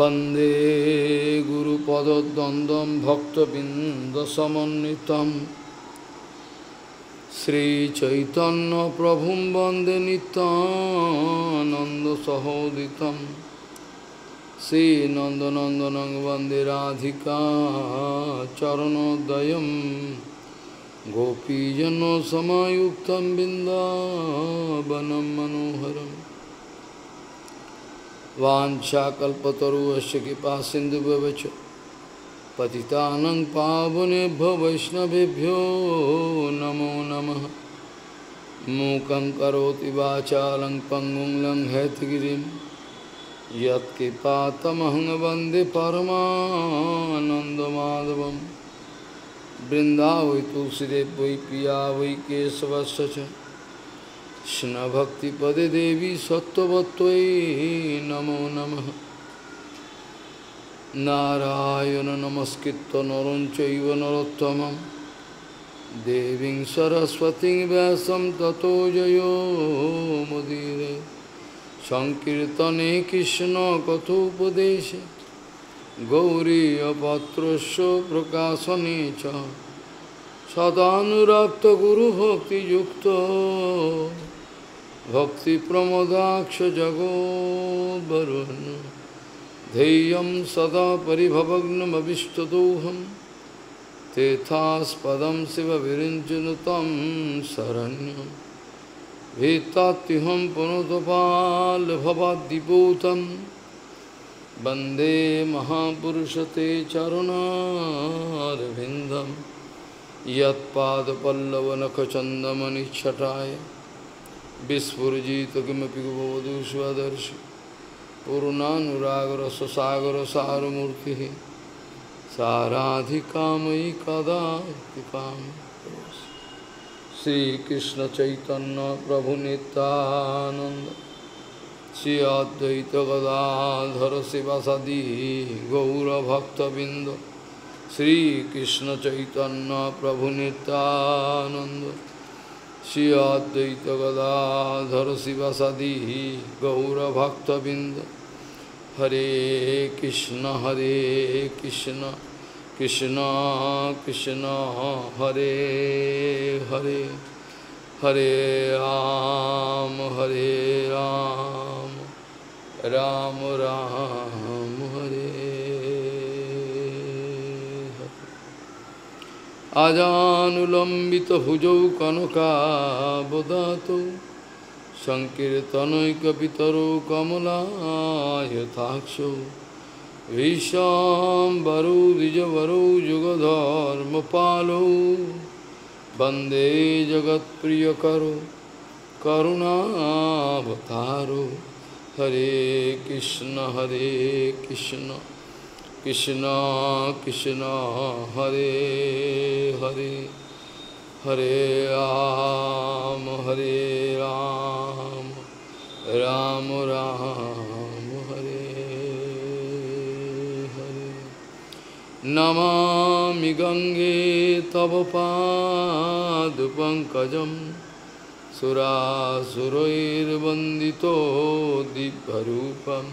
वन्दे गुरुपदद्वन्द्वं भक्तबिन्दसमन्वितं श्रीचैतन्यप्रभुं वंदे नितानन्दसहोदितं श्रीनन्दनन्दनं वंदे राधिका चरणोदयं गोपीजनसमायुक्तं बिन्दावनं मनोहरम् वाञ्छाकल्पतरुश्च कृपा सिन्धुभवच पतितानं पावनेभ्यो वैष्णवेभ्यो नमो नम मूकं करोति वाचालं पङ्गुं लं हेतगिरिं यत्कृपातमहं वै तुलसीदेव वै पिया वै केशवश কৃষ্ণভক্তিপদে দেবী সত্যবত্তই নম নম নারায়ণ নমস্কৃত নরঞ্চ নরোত্তম দেবী সরস্বতী ব্যাস তত জয় জয়োমুদীরে সংকীর্তনে কৃষ্ণ কথোপদেশে গৌরীপত্রস্য প্রকাশনে চ সদানুরক্ত গুরুভক্তিযুক্ত भक्ति प्रमोदाक्ष भक्तिप्रमोदाक्षजगोद्वरुन् धैर्यं सदा परिभवग्नमभिष्टदोहं तेथास्पदं शिवविरिञ्चनुतं शरण्यं भीतात्युहं पुनतपालभवाद्दिपूतं वन्दे महापुरुषते चरुणारविन्दं यत्पादपल्लवनखचन्दमनिच्छटाय विस्फुजितकिमपि भवतु सारूर्ति साराधि साराधिकामयि कदा कृपां श्रीकृष्णचैतन्यप्रभुनितानन्द श्री अद्वैतगदाधर शिवसदि गौरभक्तबिन्द प्रभुनतानंद श्री अद्वैत गदाधर सदी गौरभक्तबिंद हरे कृष्ण हरे कृष्ण कृष्ण कृष्ण हरे हरे हरे राम हरे राम राम राम हरे আজানুলম্বিত ভুজৌ কনকাবদাত সংকীর্তনৈকিতর কমলায়থাক্ষ ईशाम्बरो द्विजवरो युगधर्मपालो वन्दे जगत्प्रियकरो करुणावतारो हरे कृष्ण हरे कृष्ण कृष्ण कृष्ण हरे हरे हरे राम हरे राम राम राम हरे हरे नमामि गंगे तव पादपङ्कजं सुरासुरैर्वन्दितो दिव्यरूपम्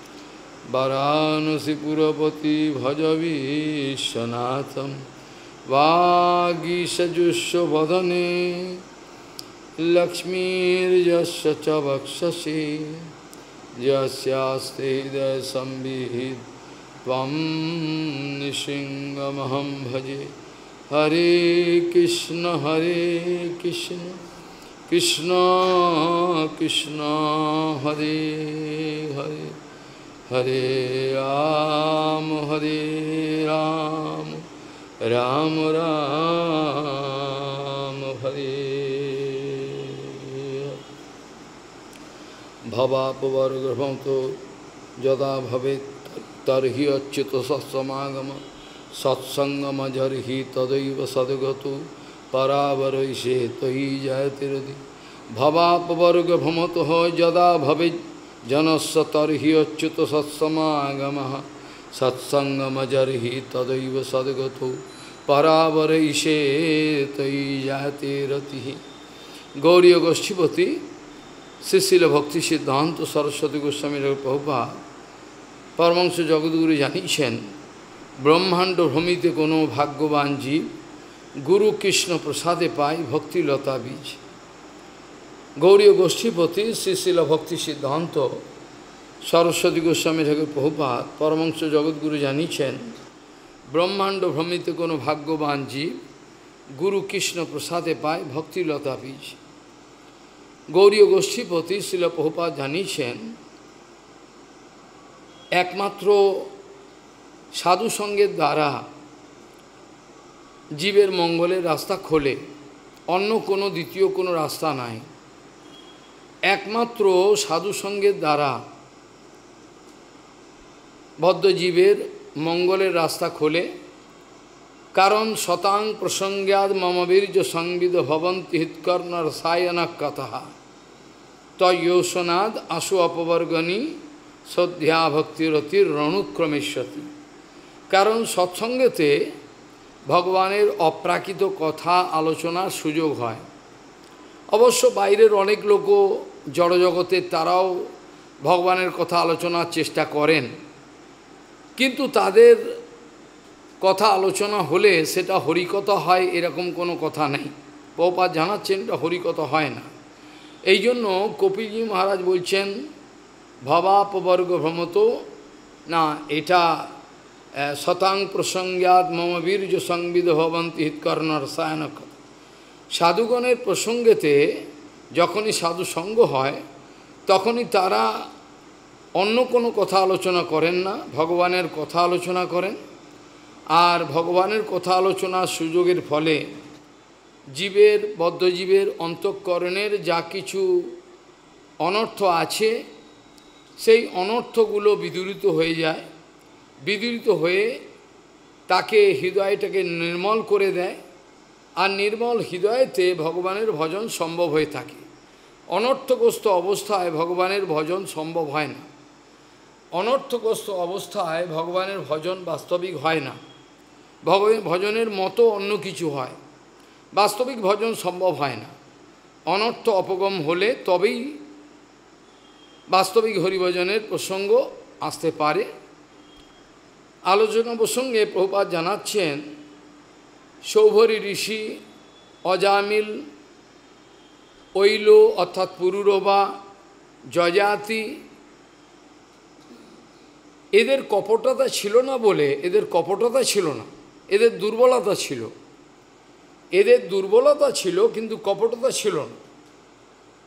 वरानसिपुरपति भजवीशनाथं वागीशजुष्वदने लक्ष्मीर्यस्य च वक्षसि यस्यास्ते हृदयसंविहित त्वं निशिङ्गमहं भजे हरे कृष्ण हरे कृष्ण कृष्ण कृष्ण हरे हरे হরে রাম হরে রাম রাম রাম হরে ভবাপবর্গভম তো যদা ভবে তর্হি অচ্যুত সৎসমাগম সৎসঙ্গম জর্হি তদৈব সদগত পরাবরৈষে তৈ জয়তিরদি ভবাপবর্গভমত যদা ভবে जनस्य সৎসমাগম अच्युत सत्समागमः सत्सङ्गमजर्हि तदैव सद्गतौ परावरैषे तयि जाते रतिः गौरी ভক্তি সিদ্ধান্ত সরস্বতী গোস্বামীর প্রভা পরমাংশ জগৎগুরু জানিয়েছেন ব্রহ্মাণ্ড ভূমিতে কোনো ভাগ্যবান জীব গুরু কৃষ্ণ প্রসাদে পায় ভক্তিলতা বীজ গৌরীয় গোষ্ঠীপতি শ্রীশিল ভক্তি সিদ্ধান্ত সরস্বতী গোস্বামী ঠাকুর প্রভুপাত পরমংস জগৎগুরু জানিয়েছেন ব্রহ্মাণ্ড ভ্রমিত কোনো ভাগ্যবান জীব গুরু কৃষ্ণ প্রসাদে পায় ভক্তিলতা বীজ গৌরীয় গোষ্ঠীপতি শিল প্রভুপাত জানিয়েছেন একমাত্র সাধু সঙ্গের দ্বারা জীবের মঙ্গলের রাস্তা খোলে অন্য কোনো দ্বিতীয় কোনো রাস্তা নাই একমাত্র সাধুসঙ্গের দ্বারা বদ্ধজীবের মঙ্গলের রাস্তা খোলে কারণ শতাং প্রসঙ্গাদ মমবীর্য সংবিদ ভবন্তি সায়নাক কথা তয়োসনাদ আশু অপবর্গণী শ্রদ্ধা ভক্তিরতির রণুক্রমেশ্বতী কারণ সৎসঙ্গেতে ভগবানের অপ্রাকৃত কথা আলোচনার সুযোগ হয় অবশ্য বাইরের অনেক লোকও জড়জগতের তারাও ভগবানের কথা আলোচনার চেষ্টা করেন কিন্তু তাদের কথা আলোচনা হলে সেটা হরিকথা হয় এরকম কোনো কথা নেই পৌপা জানাচ্ছেন এটা হরিকথা হয় না এই জন্য কপিলজি মহারাজ বলছেন ভবাপবর্গ ভ্রমত না এটা শতাং প্রসঙ্গাত মম বীর্য সংবিদ ভবন্তী হিতকর্ণ রসায়নক সাধুগণের প্রসঙ্গেতে যখনই সাধু সঙ্গ হয় তখনই তারা অন্য কোনো কথা আলোচনা করেন না ভগবানের কথা আলোচনা করেন আর ভগবানের কথা আলোচনার সুযোগের ফলে জীবের বদ্ধজীবের অন্তঃকরণের যা কিছু অনর্থ আছে সেই অনর্থগুলো বিদূরিত হয়ে যায় বিদূরিত হয়ে তাকে হৃদয়টাকে নির্মল করে দেয় আর নির্মল হৃদয়েতে ভগবানের ভজন সম্ভব হয়ে থাকে অনর্থগ্রস্ত অবস্থায় ভগবানের ভজন সম্ভব হয় না অনর্থগ্রস্ত অবস্থায় ভগবানের ভজন বাস্তবিক হয় না ভজনের মতো অন্য কিছু হয় বাস্তবিক ভজন সম্ভব হয় না অনর্থ অপগম হলে তবেই বাস্তবিক হরিভজনের প্রসঙ্গ আসতে পারে আলোচনা প্রসঙ্গে প্রভুপাত জানাচ্ছেন সৌভরি ঋষি অজামিল ঐল অর্থাৎ পুরুরবা জজাতি এদের কপটতা ছিল না বলে এদের কপটতা ছিল না এদের দুর্বলতা ছিল এদের দুর্বলতা ছিল কিন্তু কপটতা ছিল না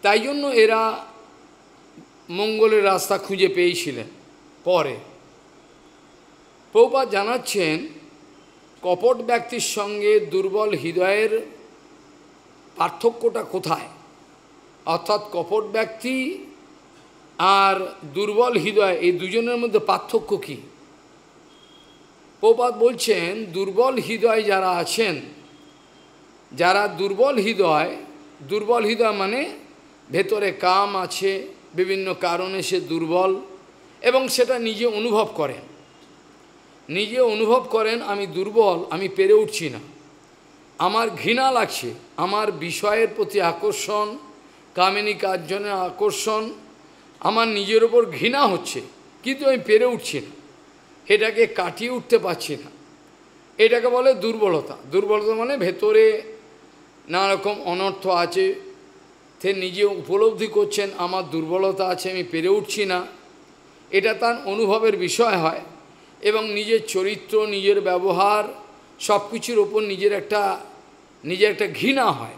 তাই জন্য এরা মঙ্গলের রাস্তা খুঁজে পেয়েছিলেন পরে প্রপাত জানাচ্ছেন কপট ব্যক্তির সঙ্গে দুর্বল হৃদয়ের পার্থক্যটা কোথায় অর্থাৎ কপট ব্যক্তি আর দুর্বল হৃদয় এই দুজনের মধ্যে পার্থক্য কী প্রপাত বলছেন দুর্বল হৃদয় যারা আছেন যারা দুর্বল হৃদয় দুর্বল হৃদয় মানে ভেতরে কাম আছে বিভিন্ন কারণে সে দুর্বল এবং সেটা নিজে অনুভব করেন নিজে অনুভব করেন আমি দুর্বল আমি পেরে উঠছি না আমার ঘৃণা লাগছে আমার বিষয়ের প্রতি আকর্ষণ কামিনী কার্জনের আকর্ষণ আমার নিজের ওপর ঘৃণা হচ্ছে কিন্তু আমি পেরে উঠছি না এটাকে কাটিয়ে উঠতে পারছি না এটাকে বলে দুর্বলতা দুর্বলতা মানে ভেতরে নানারকম অনর্থ আছে সে নিজে উপলব্ধি করছেন আমার দুর্বলতা আছে আমি পেরে উঠছি না এটা তার অনুভবের বিষয় হয় এবং নিজের চরিত্র নিজের ব্যবহার সব কিছুর ওপর নিজের একটা নিজের একটা ঘৃণা হয়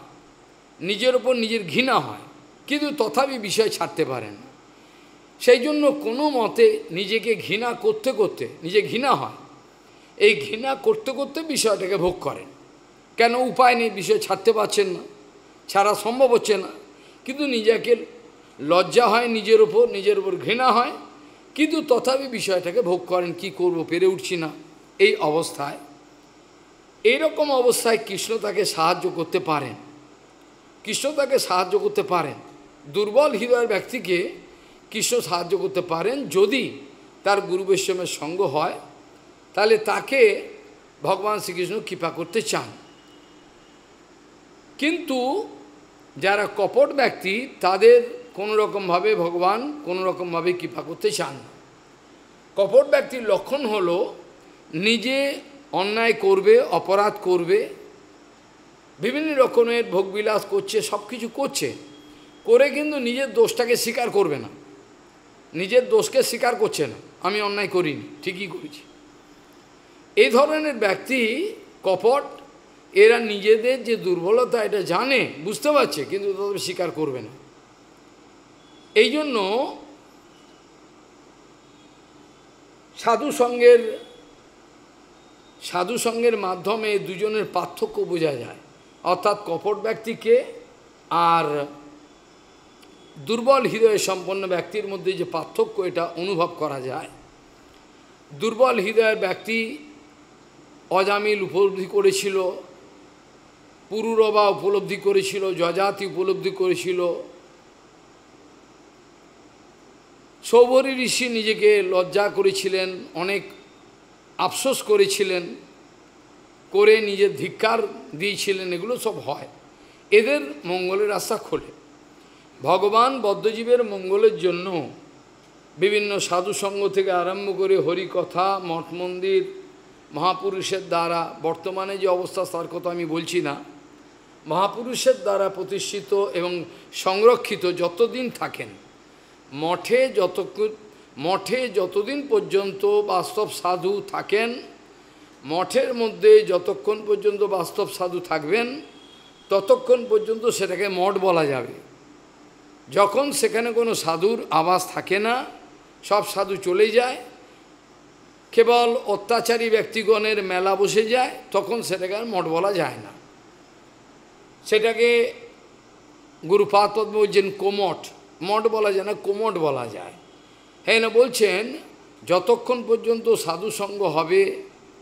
নিজের ওপর নিজের ঘৃণা হয় কিন্তু তথাপি বিষয় ছাড়তে পারে না সেই জন্য কোনো মতে নিজেকে ঘৃণা করতে করতে নিজে ঘৃণা হয় এই ঘৃণা করতে করতে বিষয়টাকে ভোগ করেন কেন উপায় নেই বিষয় ছাড়তে পারছেন না ছাড়া সম্ভব হচ্ছে না কিন্তু নিজেকে লজ্জা হয় নিজের ওপর নিজের ওপর ঘৃণা হয় কিন্তু তথাপি বিষয়টাকে ভোগ করেন কি করব পেরে উঠছি না এই অবস্থায় এইরকম অবস্থায় কৃষ্ণ তাকে সাহায্য করতে পারেন কৃষ্ণ তাকে সাহায্য করতে পারেন দুর্বল হৃদয়ের ব্যক্তিকে কৃষ্ণ সাহায্য করতে পারেন যদি তার গুরু বৈষ্ণবের সঙ্গ হয় তাহলে তাকে ভগবান শ্রীকৃষ্ণ কৃপা করতে চান কিন্তু যারা কপট ব্যক্তি তাদের কোনোরকমভাবে ভগবান কোনোরকমভাবে কৃপা করতে চান না কপট ব্যক্তির লক্ষণ হলো নিজে অন্যায় করবে অপরাধ করবে বিভিন্ন রকমের ভোগবিলাস করছে সব কিছু করছে করে কিন্তু নিজের দোষটাকে স্বীকার করবে না নিজের দোষকে স্বীকার করছে না আমি অন্যায় করিনি ঠিকই করেছি এই ধরনের ব্যক্তি কপট এরা নিজেদের যে দুর্বলতা এটা জানে বুঝতে পারছে কিন্তু তাদের স্বীকার করবে না এই জন্য সাধু সঙ্গের সাধু সঙ্গের মাধ্যমে দুজনের পার্থক্য বোঝা যায় অর্থাৎ কপট ব্যক্তিকে আর দুর্বল হৃদয় সম্পন্ন ব্যক্তির মধ্যে যে পার্থক্য এটা অনুভব করা যায় দুর্বল হৃদয়ের ব্যক্তি অজামিল উপলব্ধি করেছিল পুরুরবা উপলব্ধি করেছিল যজাতি উপলব্ধি করেছিল সৌভরী ঋষি নিজেকে লজ্জা করেছিলেন অনেক আফসোস করেছিলেন করে নিজের ধিক্কার দিয়েছিলেন এগুলো সব হয় এদের মঙ্গলের রাস্তা খোলে ভগবান বদ্ধজীবের মঙ্গলের জন্য বিভিন্ন সাধুসঙ্গ থেকে আরম্ভ করে হরিকথা মঠ মন্দির মহাপুরুষের দ্বারা বর্তমানে যে অবস্থা তার কথা আমি বলছি না মহাপুরুষের দ্বারা প্রতিষ্ঠিত এবং সংরক্ষিত যতদিন থাকেন মঠে যত মঠে যতদিন পর্যন্ত বাস্তব সাধু থাকেন মঠের মধ্যে যতক্ষণ পর্যন্ত বাস্তব সাধু থাকবেন ততক্ষণ পর্যন্ত সেটাকে মঠ বলা যাবে যখন সেখানে কোনো সাধুর আবাস থাকে না সব সাধু চলে যায় কেবল অত্যাচারী ব্যক্তিগণের মেলা বসে যায় তখন সেটাকে আর মঠ বলা যায় না সেটাকে গুরুপাত বলছেন কোমঠ মঠ বলা যায় না কোমট বলা যায় হ্যাঁ না বলছেন যতক্ষণ পর্যন্ত সাধু সঙ্গ হবে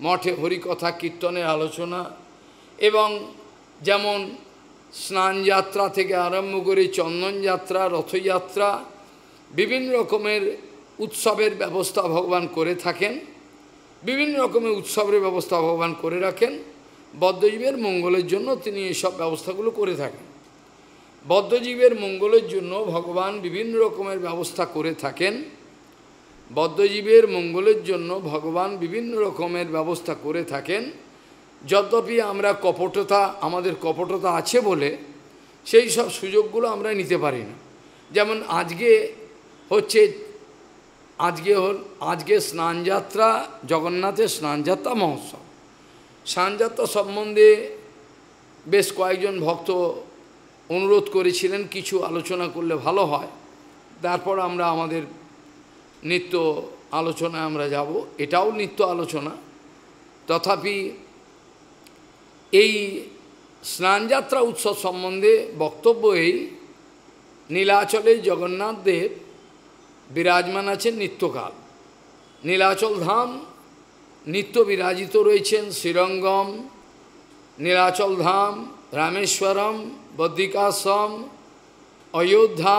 মঠে হরিকথা কীর্তনের আলোচনা এবং যেমন স্নান যাত্রা থেকে আরম্ভ করে চন্দন যাত্রা রথযাত্রা বিভিন্ন রকমের উৎসবের ব্যবস্থা ভগবান করে থাকেন বিভিন্ন রকমের উৎসবের ব্যবস্থা ভগবান করে রাখেন বদ্ধজীবের মঙ্গলের জন্য তিনি এসব ব্যবস্থাগুলো করে থাকেন বদ্ধজীবের মঙ্গলের জন্য ভগবান বিভিন্ন রকমের ব্যবস্থা করে থাকেন বদ্ধজীবের মঙ্গলের জন্য ভগবান বিভিন্ন রকমের ব্যবস্থা করে থাকেন যদ্যপি আমরা কপটতা আমাদের কপটতা আছে বলে সেই সব সুযোগগুলো আমরা নিতে পারি না যেমন আজকে হচ্ছে আজকে হল আজকে স্নানযাত্রা জগন্নাথের স্নানযাত্রা মহোৎসব স্নানযাত্রা সম্বন্ধে বেশ কয়েকজন ভক্ত অনুরোধ করেছিলেন কিছু আলোচনা করলে ভালো হয় তারপর আমরা আমাদের নিত্য আলোচনায় আমরা যাব এটাও নিত্য আলোচনা তথাপি এই স্নানযাত্রা উৎসব সম্বন্ধে বক্তব্য এই নীলাচলে জগন্নাথ দেব বিরাজমান আছেন নিত্যকাল নীলাচল ধাম নিত্য বিরাজিত রয়েছেন শ্রীরঙ্গম নীলাচল ধাম রামেশ্বরম বদ্রিকাশ্রম অযোধ্যা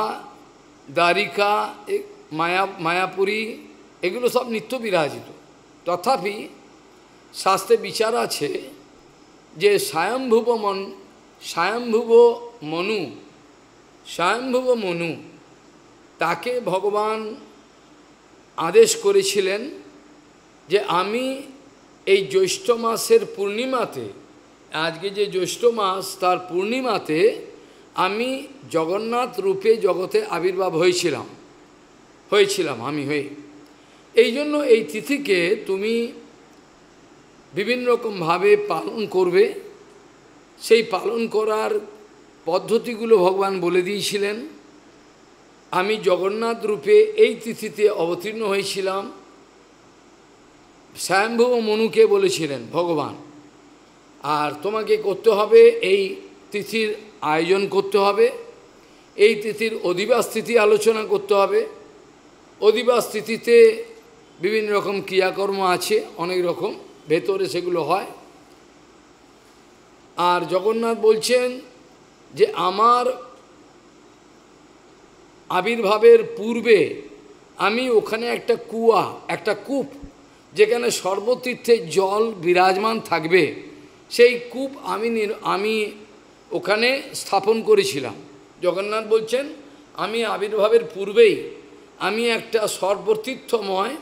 দ্বারিকা মায়া মায়াপুরী এগুলো সব নিত্য বিরাজিত তথাপি শাস্ত্রে বিচার আছে যে স্বয়ম্ভুব মন স্বয়ম্ভুব মনু স্বয়ম্ভুব মনু তাকে ভগবান আদেশ করেছিলেন যে আমি এই জ্যৈষ্ঠ মাসের পূর্ণিমাতে আজকে যে জ্যৈষ্ঠ মাস তার পূর্ণিমাতে আমি জগন্নাথ রূপে জগতে আবির্ভাব হয়েছিলাম হয়েছিলাম আমি হয়ে এই জন্য এই তিথিকে তুমি বিভিন্ন রকমভাবে পালন করবে সেই পালন করার পদ্ধতিগুলো ভগবান বলে দিয়েছিলেন আমি জগন্নাথ রূপে এই তিথিতে অবতীর্ণ হয়েছিলাম স্বয়ম্ভব মনুকে বলেছিলেন ভগবান আর তোমাকে করতে হবে এই তিথির আয়োজন করতে হবে এই তিথির অধিবাস তিথি আলোচনা করতে হবে অধিবাস তিথিতে বিভিন্ন রকম ক্রিয়াকর্ম আছে অনেক রকম ভেতরে সেগুলো হয় আর জগন্নাথ বলছেন যে আমার আবির্ভাবের পূর্বে আমি ওখানে একটা কুয়া একটা কূপ যেখানে সর্বতীর্থে জল বিরাজমান থাকবে সেই কূপ আমি আমি ওখানে স্থাপন করেছিলাম জগন্নাথ বলছেন আমি আবির্ভাবের পূর্বেই আমি একটা সর্বতীর্থময়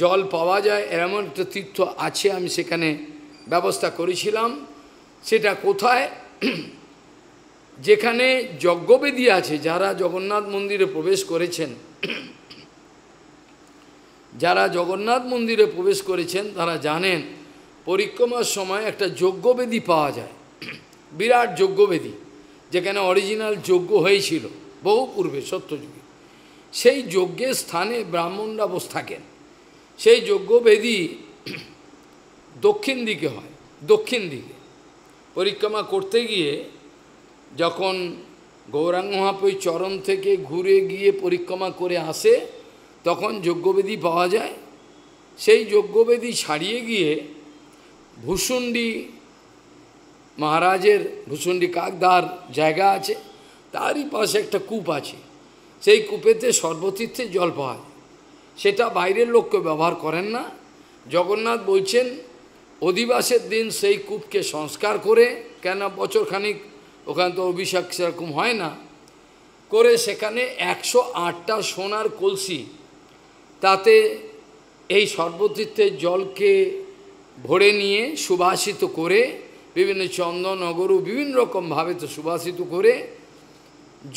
জল পাওয়া যায় এমন একটা তীর্থ আছে আমি সেখানে ব্যবস্থা করেছিলাম সেটা কোথায় যেখানে যজ্ঞবেদী আছে যারা জগন্নাথ মন্দিরে প্রবেশ করেছেন যারা জগন্নাথ মন্দিরে প্রবেশ করেছেন তারা জানেন পরিক্রমার সময় একটা যজ্ঞবেদী পাওয়া যায় বিরাট যজ্ঞবেদী যেখানে অরিজিনাল যজ্ঞ হয়েছিল বহু পূর্বে সত্যযুগে সেই যজ্ঞের স্থানে ব্রাহ্মণরা বসে থাকেন সেই যজ্ঞবেদী দক্ষিণ দিকে হয় দক্ষিণ দিকে পরিক্রমা করতে গিয়ে যখন গৌরাঙ্গ মহাপুর চরণ থেকে ঘুরে গিয়ে পরিক্রমা করে আসে তখন যজ্ঞবেদী পাওয়া যায় সেই যজ্ঞবেদী ছাড়িয়ে গিয়ে ভূষুণ্ডী মহারাজের ভূষুণ্ডী কাকদার জায়গা আছে তারই পাশে একটা কূপ আছে সেই কূপেতে সর্বতীর্থে জল পাওয়া যায় সেটা বাইরের লোককে ব্যবহার করেন না জগন্নাথ বলছেন অধিবাসের দিন সেই কূপকে সংস্কার করে কেন বছরখানিক ওখান তো অভিষেক সেরকম হয় না করে সেখানে একশো আটটা সোনার কলসি তাতে এই সর্বতীর্থের জলকে ভরে নিয়ে সুভাষিত করে বিভিন্ন চন্দন বিভিন্ন রকমভাবে তো সুবাসিত করে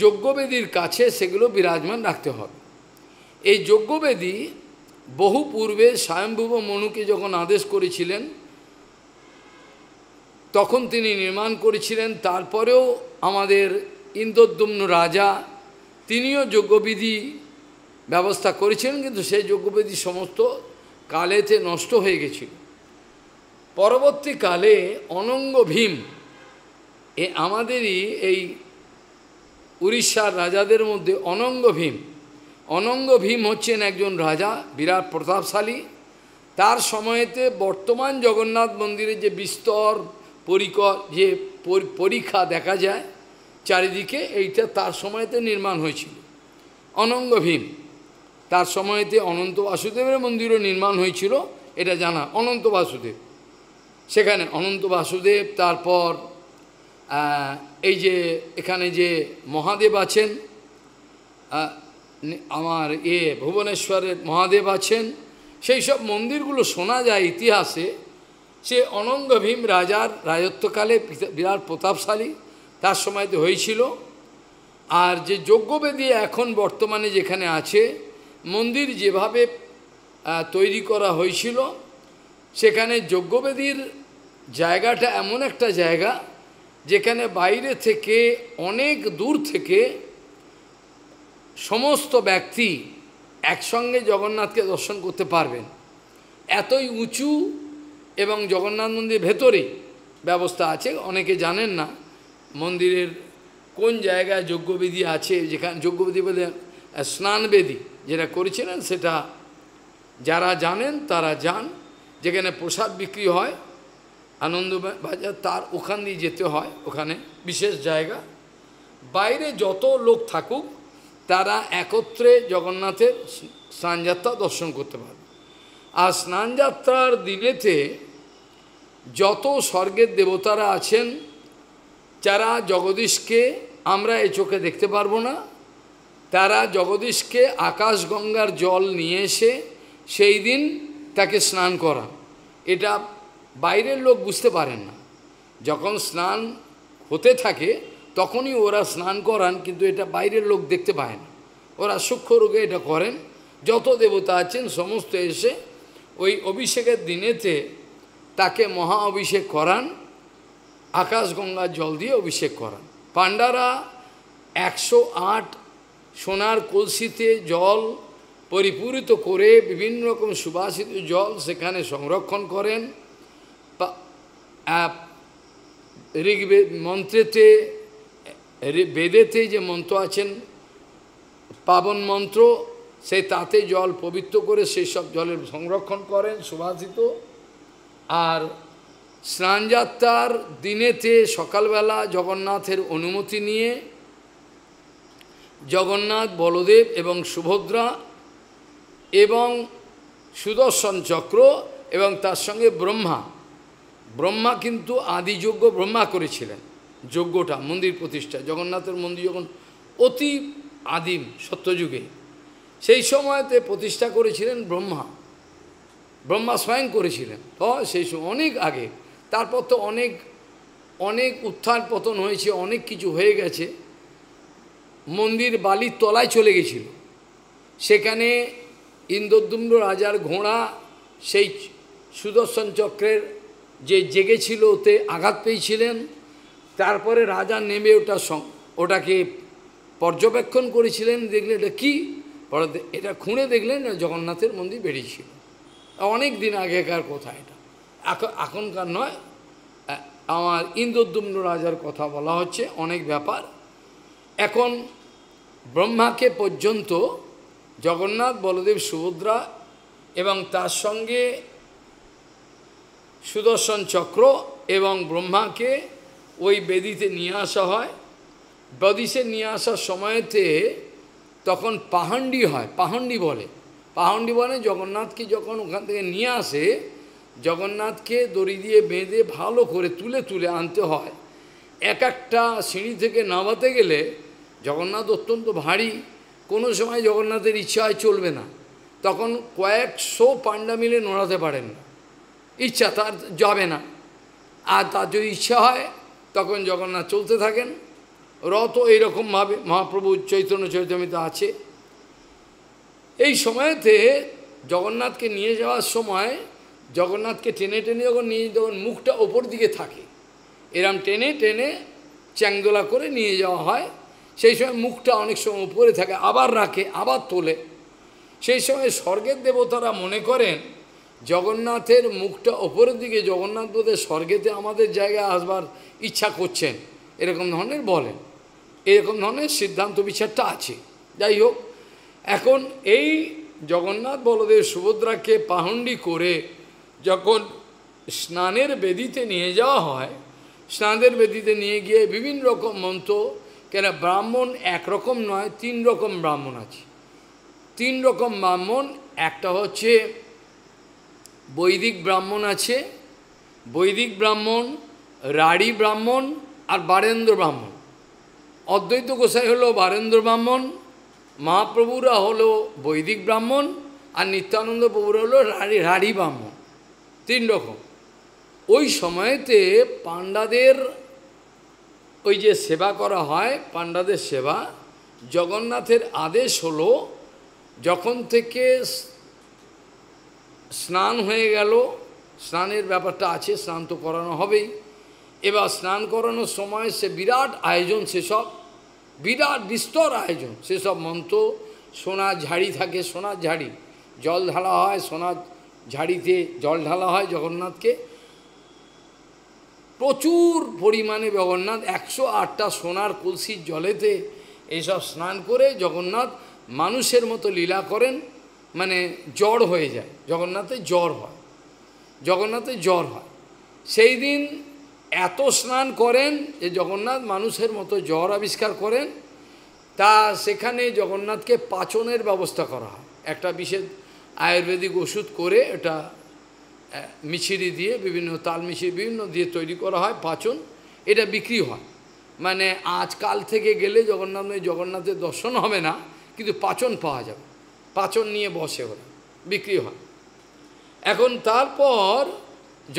যজ্ঞবেদীর কাছে সেগুলো বিরাজমান রাখতে হবে এই যজ্ঞবেদী বহু পূর্বে স্বয়ম্ভুব মনুকে যখন আদেশ করেছিলেন তখন তিনি নির্মাণ করেছিলেন তারপরেও আমাদের ইন্দ্রদ্যুম্ন রাজা তিনিও যজ্ঞবিধি ব্যবস্থা করেছিলেন কিন্তু সেই যজ্ঞবেদী সমস্ত কালেতে নষ্ট হয়ে গেছিল পরবর্তীকালে অনঙ্গ ভীম এ আমাদেরই এই উড়িষ্যার রাজাদের মধ্যে অনঙ্গ ভীম অনঙ্গ ভীম হচ্ছেন একজন রাজা বিরাট প্রতাপশালী তার সময়েতে বর্তমান জগন্নাথ মন্দিরে যে বিস্তর পরিকর যে পরীক্ষা দেখা যায় চারিদিকে এইটা তার সময়তে নির্মাণ হয়েছিল অনঙ্গ ভীম তার সময়তে অনন্ত বাসুদেবের মন্দিরও নির্মাণ হয়েছিল এটা জানা অনন্ত বাসুদেব সেখানে অনন্ত বাসুদেব তারপর এই যে এখানে যে মহাদেব আছেন আমার এ ভুবনেশ্বরের মহাদেব আছেন সেই সব মন্দিরগুলো শোনা যায় ইতিহাসে সে অনঙ্গ ভীম রাজার রাজত্বকালে বিরাট প্রতাপশালী তার সময়তে হয়েছিল আর যে যজ্ঞবেদী এখন বর্তমানে যেখানে আছে মন্দির যেভাবে তৈরি করা হয়েছিল সেখানে যজ্ঞবেদীর জায়গাটা এমন একটা জায়গা যেখানে বাইরে থেকে অনেক দূর থেকে সমস্ত ব্যক্তি একসঙ্গে জগন্নাথকে দর্শন করতে পারবেন এতই উঁচু এবং জগন্নাথ মন্দির ভেতরে ব্যবস্থা আছে অনেকে জানেন না মন্দিরের কোন জায়গায় যজ্ঞবিধি আছে যেখানে যজ্ঞবেদী বলে স্নানবেদী যেটা করেছিলেন সেটা যারা জানেন তারা যান যেখানে প্রসাদ বিক্রি হয় আনন্দ বাজার তার ওখান দিয়ে যেতে হয় ওখানে বিশেষ জায়গা বাইরে যত লোক থাকুক তারা একত্রে জগন্নাথের স্নানযাত্রা দর্শন করতে পারে আর স্নানযাত্রার দিনেতে যত স্বর্গের দেবতারা আছেন যারা জগদীশকে আমরা এ চোখে দেখতে পারবো না তারা জগদীশকে আকাশগঙ্গার জল নিয়ে এসে সেই দিন তাকে স্নান করা এটা বাইরের লোক বুঝতে পারেন না যখন স্নান হতে থাকে তখনই ওরা স্নান করান কিন্তু এটা বাইরের লোক দেখতে পায় না ওরা সূক্ষ্ম রোগে এটা করেন যত দেবতা আছেন সমস্ত এসে ওই অভিষেকের দিনেতে তাকে মহা অভিষেক করান আকাশগঙ্গার জল দিয়ে অভিষেক করান পাণ্ডারা একশো আট সোনার কলসিতে জল পরিপূরিত করে বিভিন্ন রকম সুবাসিত জল সেখানে সংরক্ষণ করেন ঋগ্বেদ মন্ত্রেতে বেদেতে যে মন্ত্র আছেন পাবন মন্ত্র সেই তাতে জল পবিত্র করে সেই সব জলের সংরক্ষণ করেন সুবাসিত আর স্নানযাত্রার দিনেতে সকালবেলা জগন্নাথের অনুমতি নিয়ে জগন্নাথ বলদেব এবং সুভদ্রা এবং সুদর্শন চক্র এবং তার সঙ্গে ব্রহ্মা ব্রহ্মা কিন্তু আদিযজ্ঞ ব্রহ্মা করেছিলেন যজ্ঞটা মন্দির প্রতিষ্ঠা জগন্নাথের মন্দির যখন অতি আদিম সত্যযুগে সেই সময়তে প্রতিষ্ঠা করেছিলেন ব্রহ্মা ব্রহ্মা স্বয়ং করেছিলেন তো সেই সময় অনেক আগে তারপর তো অনেক অনেক উত্থান পতন হয়েছে অনেক কিছু হয়ে গেছে মন্দির বালির তলায় চলে গেছিল সেখানে ইন্দ্রদুম্ব রাজার ঘোড়া সেই সুদর্শন চক্রের যে জেগেছিল ওতে আঘাত পেয়েছিলেন তারপরে রাজা নেমে ওটা ওটাকে পর্যবেক্ষণ করেছিলেন দেখলেন এটা কী পরে এটা খুঁড়ে দেখলেন জগন্নাথের মন্দির বেরিয়েছিল অনেক দিন আগেকার কথা এটা এখনকার নয় আমার ইন্দ্রদুম্ন রাজার কথা বলা হচ্ছে অনেক ব্যাপার এখন ব্রহ্মাকে পর্যন্ত জগন্নাথ বলদেব সুভদ্রা এবং তার সঙ্গে সুদর্শন চক্র এবং ব্রহ্মাকে ওই বেদিতে নিয়ে আসা হয় বদিশে নিয়ে আসার সময়তে তখন পাহান্ডি হয় পাহান্ডি বলে পাহান্ডি বলে মানে জগন্নাথকে যখন ওখান থেকে নিয়ে আসে জগন্নাথকে দড়ি দিয়ে বেঁধে ভালো করে তুলে তুলে আনতে হয় এক একটা সিঁড়ি থেকে নামাতে গেলে জগন্নাথ অত্যন্ত ভারী কোনো সময় জগন্নাথের ইচ্ছা হয় চলবে না তখন কয়েকশো পাণ্ডা মিলে নড়াতে পারেন না ইচ্ছা তার যাবে না আর তার যদি ইচ্ছা হয় তখন জগন্নাথ চলতে থাকেন রথও এইরকমভাবে মহাপ্রভু চৈতন্য চৈতন্য আছে এই সময়তে জগন্নাথকে নিয়ে যাওয়ার সময় জগন্নাথকে টেনে টেনে যখন নিয়ে যখন মুখটা ওপর দিকে থাকে এরম টেনে টেনে চ্যাংদোলা করে নিয়ে যাওয়া হয় সেই সময় মুখটা অনেক সময় উপরে থাকে আবার রাখে আবার তোলে সেই সময় স্বর্গের দেবতারা মনে করেন জগন্নাথের মুখটা ওপরের দিকে জগন্নাথ বোধের স্বর্গেতে আমাদের জায়গায় আসবার ইচ্ছা করছেন এরকম ধরনের বলেন এরকম ধরনের সিদ্ধান্ত বিচারটা আছে যাই হোক এখন এই জগন্নাথ বলদেব সুভদ্রাকে পাহণ্ডি করে যখন স্নানের বেদিতে নিয়ে যাওয়া হয় স্নানের বেদিতে নিয়ে গিয়ে বিভিন্ন রকম মন্ত্র কেন ব্রাহ্মণ একরকম নয় তিন রকম ব্রাহ্মণ আছে তিন রকম ব্রাহ্মণ একটা হচ্ছে বৈদিক ব্রাহ্মণ আছে বৈদিক ব্রাহ্মণ রাড়ি ব্রাহ্মণ আর বারেন্দ্র ব্রাহ্মণ অদ্বৈত গোসাই হলো বারেন্দ্র ব্রাহ্মণ মহাপ্রভুরা হলো বৈদিক ব্রাহ্মণ আর নিত্যানন্দ প্রভুরা হলো রাড়ি রাড়ি ব্রাহ্মণ তিন রকম ওই সময়তে পাণ্ডাদের ওই যে সেবা করা হয় পাণ্ডাদের সেবা জগন্নাথের আদেশ হলো যখন থেকে স্নান হয়ে গেল স্নানের ব্যাপারটা আছে স্নান তো করানো হবেই এবার স্নান করানোর সময় সে বিরাট আয়োজন সেসব বিরাট বিস্তর আয়োজন সেসব মন্ত্র সোনা ঝাড়ি থাকে সোনার ঝাড়ি জল ঢালা হয় সোনার ঝাড়িতে জল ঢালা হয় জগন্নাথকে প্রচুর পরিমাণে জগন্নাথ একশো আটটা সোনার কলসির জলেতে এইসব স্নান করে জগন্নাথ মানুষের মতো লীলা করেন মানে জ্বর হয়ে যায় জগন্নাথে জ্বর হয় জগন্নাথে জ্বর হয় সেই দিন এত স্নান করেন যে জগন্নাথ মানুষের মতো জ্বর আবিষ্কার করেন তা সেখানে জগন্নাথকে পাচনের ব্যবস্থা করা হয় একটা বিশেষ আয়ুর্বেদিক ওষুধ করে এটা মিছিরি দিয়ে বিভিন্ন তাল মিছিরি বিভিন্ন দিয়ে তৈরি করা হয় পাচন এটা বিক্রি হয় মানে আজকাল থেকে গেলে জগন্নাথ জগন্নাথের দর্শন হবে না কিন্তু পাচন পাওয়া যাবে পাচন নিয়ে বসে ওরা বিক্রি হয় এখন তারপর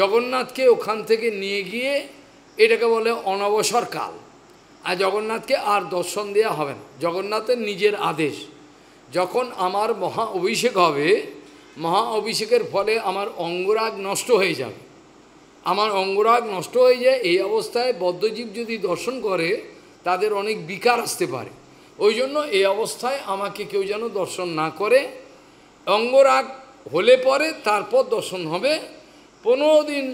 জগন্নাথকে ওখান থেকে নিয়ে গিয়ে এটাকে বলে অনবসর কাল আর জগন্নাথকে আর দর্শন দেওয়া হবে না জগন্নাথের নিজের আদেশ যখন আমার মহা অভিষেক হবে মহা অভিষেকের ফলে আমার অঙ্গরাগ নষ্ট হয়ে যাবে আমার অঙ্গরাগ নষ্ট হয়ে যায় এই অবস্থায় বদ্ধজীব যদি দর্শন করে তাদের অনেক বিকার আসতে পারে ওই জন্য এই অবস্থায় আমাকে কেউ যেন দর্শন না করে অঙ্গরাগ হলে পরে তারপর দর্শন হবে পনেরো দিন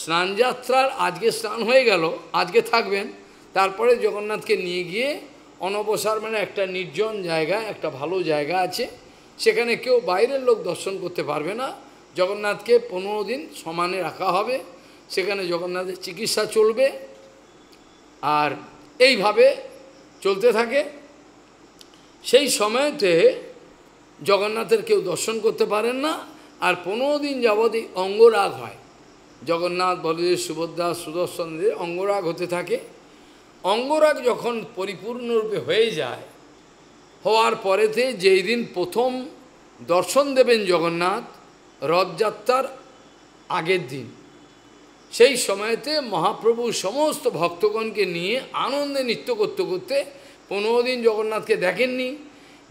স্নানযাত্রার আজকে স্নান হয়ে গেল আজকে থাকবেন তারপরে জগন্নাথকে নিয়ে গিয়ে অনবসার মানে একটা নির্জন জায়গা একটা ভালো জায়গা আছে সেখানে কেউ বাইরের লোক দর্শন করতে পারবে না জগন্নাথকে পনেরো দিন সমানে রাখা হবে সেখানে জগন্নাথের চিকিৎসা চলবে আর এইভাবে চলতে থাকে সেই সময়তে জগন্নাথের কেউ দর্শন করতে পারেন না আর পনেরো দিন যাবতই অঙ্গরাগ হয় জগন্নাথ বলদেব সুভদ্রা সুদর্শনদের অঙ্গরাগ হতে থাকে অঙ্গরাগ যখন পরিপূর্ণরূপে হয়ে যায় হওয়ার পরেতে যেই দিন প্রথম দর্শন দেবেন জগন্নাথ রথযাত্রার আগের দিন সেই সময়তে মহাপ্রভু সমস্ত ভক্তগণকে নিয়ে আনন্দে নৃত্য করতে করতে পনেরো দিন জগন্নাথকে দেখেননি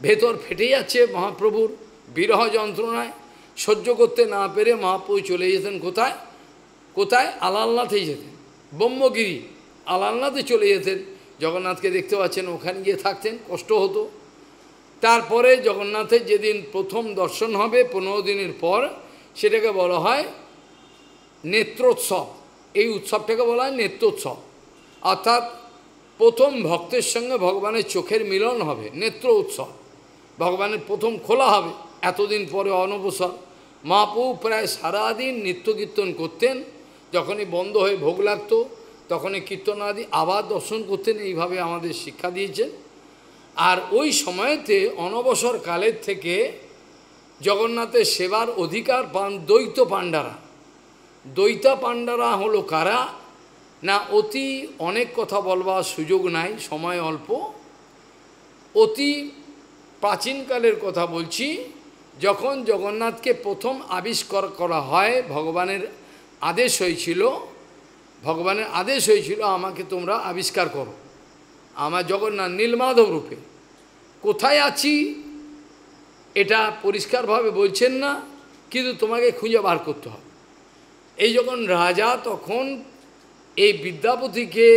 ভেতর ফেটে যাচ্ছে মহাপ্রভুর বিরহ যন্ত্রণায় সহ্য করতে না পেরে মহাপ্রভু চলে যেতেন কোথায় কোথায় আলাল্লাতেই যেতেন ব্রহ্মগিরি আলাল্লাতে চলে যেতেন জগন্নাথকে দেখতে পাচ্ছেন ওখানে গিয়ে থাকতেন কষ্ট হতো তারপরে জগন্নাথের যেদিন প্রথম দর্শন হবে পনেরো দিনের পর সেটাকে বলা হয় নেত্রোৎসব এই উৎসবটাকে বলা হয় নেত্রোৎসব অর্থাৎ প্রথম ভক্তের সঙ্গে ভগবানের চোখের মিলন হবে নেত্র উৎসব ভগবানের প্রথম খোলা হবে এতদিন পরে অনবসর মাপু প্রায় সারাদিন নিত্য কীর্তন করতেন যখনই বন্ধ হয়ে ভোগ লাগতো তখনই কীর্তন আদি আবার দর্শন করতেন এইভাবে আমাদের শিক্ষা দিয়েছেন আর ওই সময়তে অনবসর কালের থেকে জগন্নাথের সেবার অধিকার পান দ্বৈত পাণ্ডারা দ্বৈতা পাণ্ডারা হলো কারা না অতি অনেক কথা বলবার সুযোগ নাই সময় অল্প অতি প্রাচীনকালের কথা বলছি যখন জগন্নাথকে প্রথম আবিষ্কার করা হয় ভগবানের আদেশ হয়েছিল ভগবানের আদেশ হয়েছিল আমাকে তোমরা আবিষ্কার করো আমার জগন্নাথ নীলমাধব রূপে কোথায় আছি এটা পরিষ্কারভাবে বলছেন না কিন্তু তোমাকে খুঁজে বার করতে হবে এই যখন রাজা তখন এই বিদ্যাপতিকে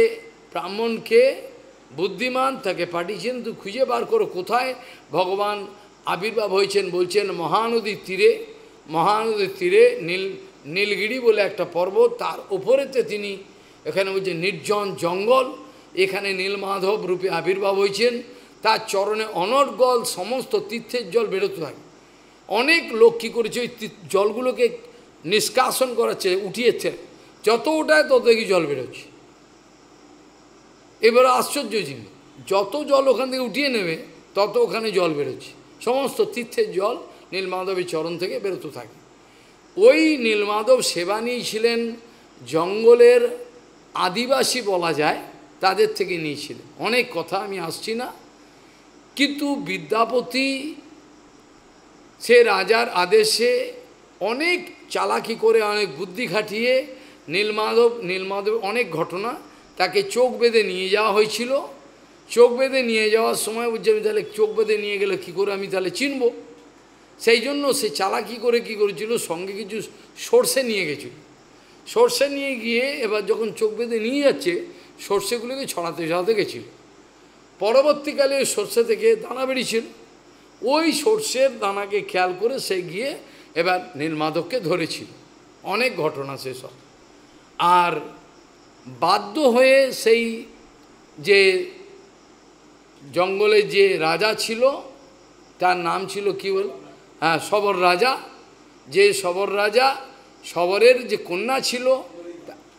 ব্রাহ্মণকে বুদ্ধিমান তাকে পাঠিয়েছেন তুই খুঁজে বার করো কোথায় ভগবান আবির্ভাব হয়েছেন বলছেন মহানদীর তীরে মহানদীর তীরে নীল নীলগিরি বলে একটা পর্বত তার ওপরেতে তিনি এখানে বলছে নির্জন জঙ্গল এখানে নীলমাধব রূপে আবির্ভাব হয়েছেন তার চরণে অনর্গল সমস্ত তীর্থের জল বেরোতে থাকে অনেক লোক কী করেছে ওই জলগুলোকে নিষ্কাশন করাচ্ছে উঠিয়েছে যত ওটায় তত কি জল বেরোচ্ছে এবার আশ্চর্য জিনিস যত জল ওখান থেকে উঠিয়ে নেবে তত ওখানে জল বেরোচ্ছে সমস্ত তীর্থের জল নীলমাধবের চরণ থেকে বেরোতে থাকে ওই নীলমাধব সেবা নিয়েছিলেন জঙ্গলের আদিবাসী বলা যায় তাদের থেকে নিয়েছিলেন অনেক কথা আমি আসছি না কিন্তু বিদ্যাপতি সে রাজার আদেশে অনেক চালাকি করে অনেক বুদ্ধি খাটিয়ে নীলমাধব নীলমাধব অনেক ঘটনা তাকে চোখ বেঁধে নিয়ে যাওয়া হয়েছিল চোখ বেঁধে নিয়ে যাওয়ার সময় বুঝছি আমি তাহলে চোখ বেঁধে নিয়ে গেলে কী করে আমি তাহলে চিনব সেই জন্য সে চালাকি করে কি করেছিল সঙ্গে কিছু সর্ষে নিয়ে গেছিল সর্ষে নিয়ে গিয়ে এবার যখন চোখ বেঁধে নিয়ে যাচ্ছে সর্ষেগুলোকে ছড়াতে ছড়াতে গেছিল পরবর্তীকালে সর্ষে থেকে দানা বেরিয়েছিল ওই সর্ষের দানাকে খেয়াল করে সে গিয়ে এবার নির্মাদককে ধরেছিল অনেক ঘটনা সেসব আর বাধ্য হয়ে সেই যে জঙ্গলে যে রাজা ছিল তার নাম ছিল কি বল হ্যাঁ সবর রাজা যে সবর রাজা সবরের যে কন্যা ছিল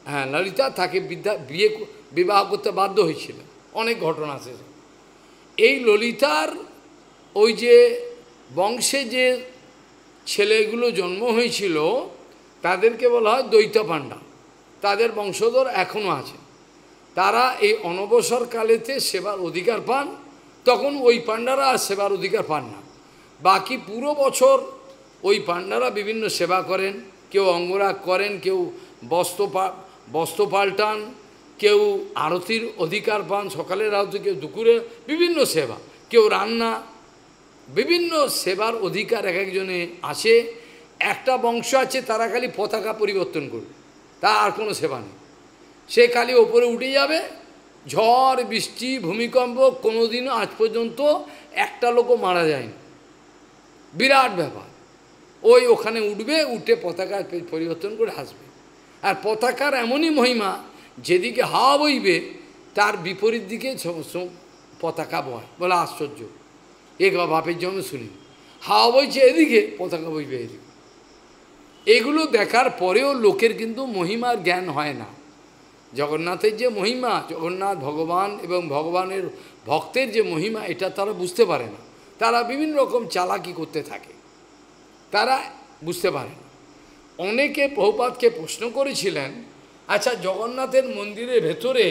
হ্যাঁ ললিতা তাকে বিদ্যা বিয়ে বিবাহ করতে বাধ্য হয়েছিল অনেক ঘটনা আছে এই ললিতার ওই যে বংশে যে ছেলেগুলো জন্ম হয়েছিল তাদেরকে বলা হয় দ্বৈত পাণ্ডা তাদের বংশধর এখনও আছে তারা এই অনবসর কালেতে সেবার অধিকার পান তখন ওই পাণ্ডারা আর সেবার অধিকার পান না বাকি পুরো বছর ওই পাণ্ডারা বিভিন্ন সেবা করেন কেউ অঙ্গরাগ করেন কেউ বস্ত্র বস্ত্র পাল্টান কেউ আরতির অধিকার পান সকালের আরতি কেউ দুপুরে বিভিন্ন সেবা কেউ রান্না বিভিন্ন সেবার অধিকার এক একজনে আসে একটা বংশ আছে তারা খালি পতাকা পরিবর্তন করবে তা আর কোনো সেবা নেই সে খালি ওপরে উঠে যাবে ঝড় বৃষ্টি ভূমিকম্প কোনোদিনও আজ পর্যন্ত একটা লোকও মারা যায়নি বিরাট ব্যাপার ওই ওখানে উঠবে উঠে পতাকা পরিবর্তন করে আসবে আর পতাকার এমনই মহিমা যেদিকে হাওয়া বইবে তার বিপরীত দিকে পতাকা বয় বলে আশ্চর্য এ বাপের জন্য শুনি হাওয়া বইছে এদিকে পতাকা বইবে এদিকে এগুলো দেখার পরেও লোকের কিন্তু মহিমার জ্ঞান হয় না জগন্নাথের যে মহিমা জগন্নাথ ভগবান এবং ভগবানের ভক্তের যে মহিমা এটা তারা বুঝতে পারে না তারা বিভিন্ন রকম চালাকি করতে থাকে তারা বুঝতে পারে অনেকে প্রভুপাতকে প্রশ্ন করেছিলেন আচ্ছা জগন্নাথের মন্দিরের ভেতরে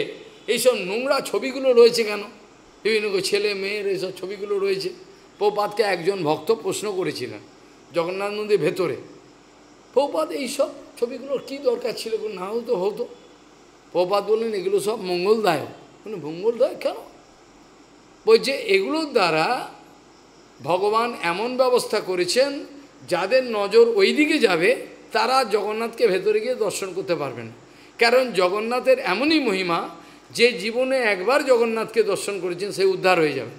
এইসব নোংরা ছবিগুলো রয়েছে কেন বিভিন্ন ছেলে মেয়ের এইসব ছবিগুলো রয়েছে পৌপাতকে একজন ভক্ত প্রশ্ন করেছিলেন জগন্নাথ মন্দির ভেতরে পৌপাত এইসব ছবিগুলোর কী দরকার ছিল না হতো হতো পৌপাত বললেন এগুলো সব মঙ্গলদায়ক মানে মঙ্গলদায়ক কেন বলছে এগুলোর দ্বারা ভগবান এমন ব্যবস্থা করেছেন যাদের নজর ওই দিকে যাবে তারা জগন্নাথকে ভেতরে গিয়ে দর্শন করতে পারবেন কারণ জগন্নাথের এমনই মহিমা যে জীবনে একবার জগন্নাথকে দর্শন করেছেন সে উদ্ধার হয়ে যাবে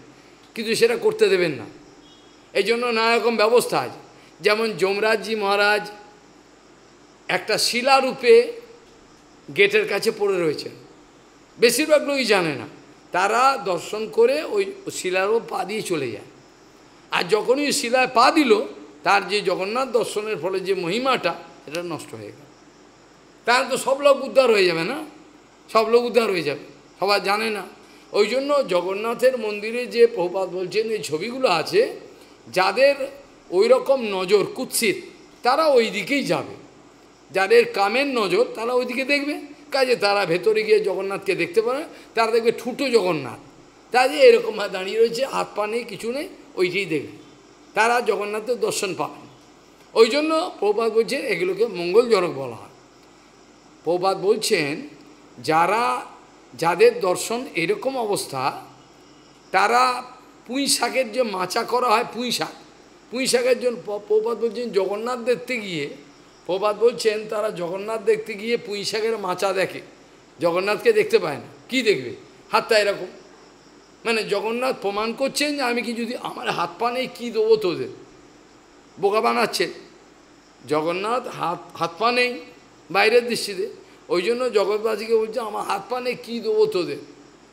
কিন্তু সেটা করতে দেবেন না এই জন্য নানারকম ব্যবস্থা আছে যেমন যমরাজজি মহারাজ একটা শিলারূপে গেটের কাছে পড়ে রয়েছেন বেশিরভাগ লোকই জানে না তারা দর্শন করে ওই শিলার ওপর পা দিয়ে চলে যায় আর যখনই শিলায় পা দিল তার যে জগন্নাথ দর্শনের ফলে যে মহিমাটা এটা নষ্ট হয়ে গেল তাহলে তো সব লোক উদ্ধার হয়ে যাবে না সব লোক উদ্ধার হয়ে যাবে সবাই জানে না ওই জন্য জগন্নাথের মন্দিরে যে প্রপাত বলছেন এই ছবিগুলো আছে যাদের ওই রকম নজর কুৎসিত তারা ওই দিকেই যাবে যাদের কামের নজর তারা ওইদিকে দেখবে কাজে তারা ভেতরে গিয়ে জগন্নাথকে দেখতে পারে তারা দেখবে ঠুটো জগন্নাথ তা যে এরকমভাবে দাঁড়িয়ে রয়েছে হাত পা নেই কিছু নেই ওইটাই দেখবে তারা জগন্নাথের দর্শন পাবে ওই জন্য প্রপাত বলছে এগুলোকে মঙ্গলজনক বলা হয় প্রবাদ বলছেন যারা যাদের দর্শন এরকম অবস্থা তারা পুঁই শাকের যে মাচা করা হয় পুঁই শাক পুঁই শাকের জন্য প্রবাদ বলছেন জগন্নাথ দেখতে গিয়ে প্রবাদ বলছেন তারা জগন্নাথ দেখতে গিয়ে পুঁই শাকের মাচা দেখে জগন্নাথকে দেখতে পায় না কি দেখবে হাতটা এরকম মানে জগন্নাথ প্রমাণ করছেন যে আমি কি যদি আমার হাত পা নেই কী দেবো তোদের বোকা বানাচ্ছে জগন্নাথ হাত হাত পা নেই বাইরের দৃষ্টিতে ওই জন্য জগৎবাসীকে বলছে আমার হাত পানে কী দেবো তোদের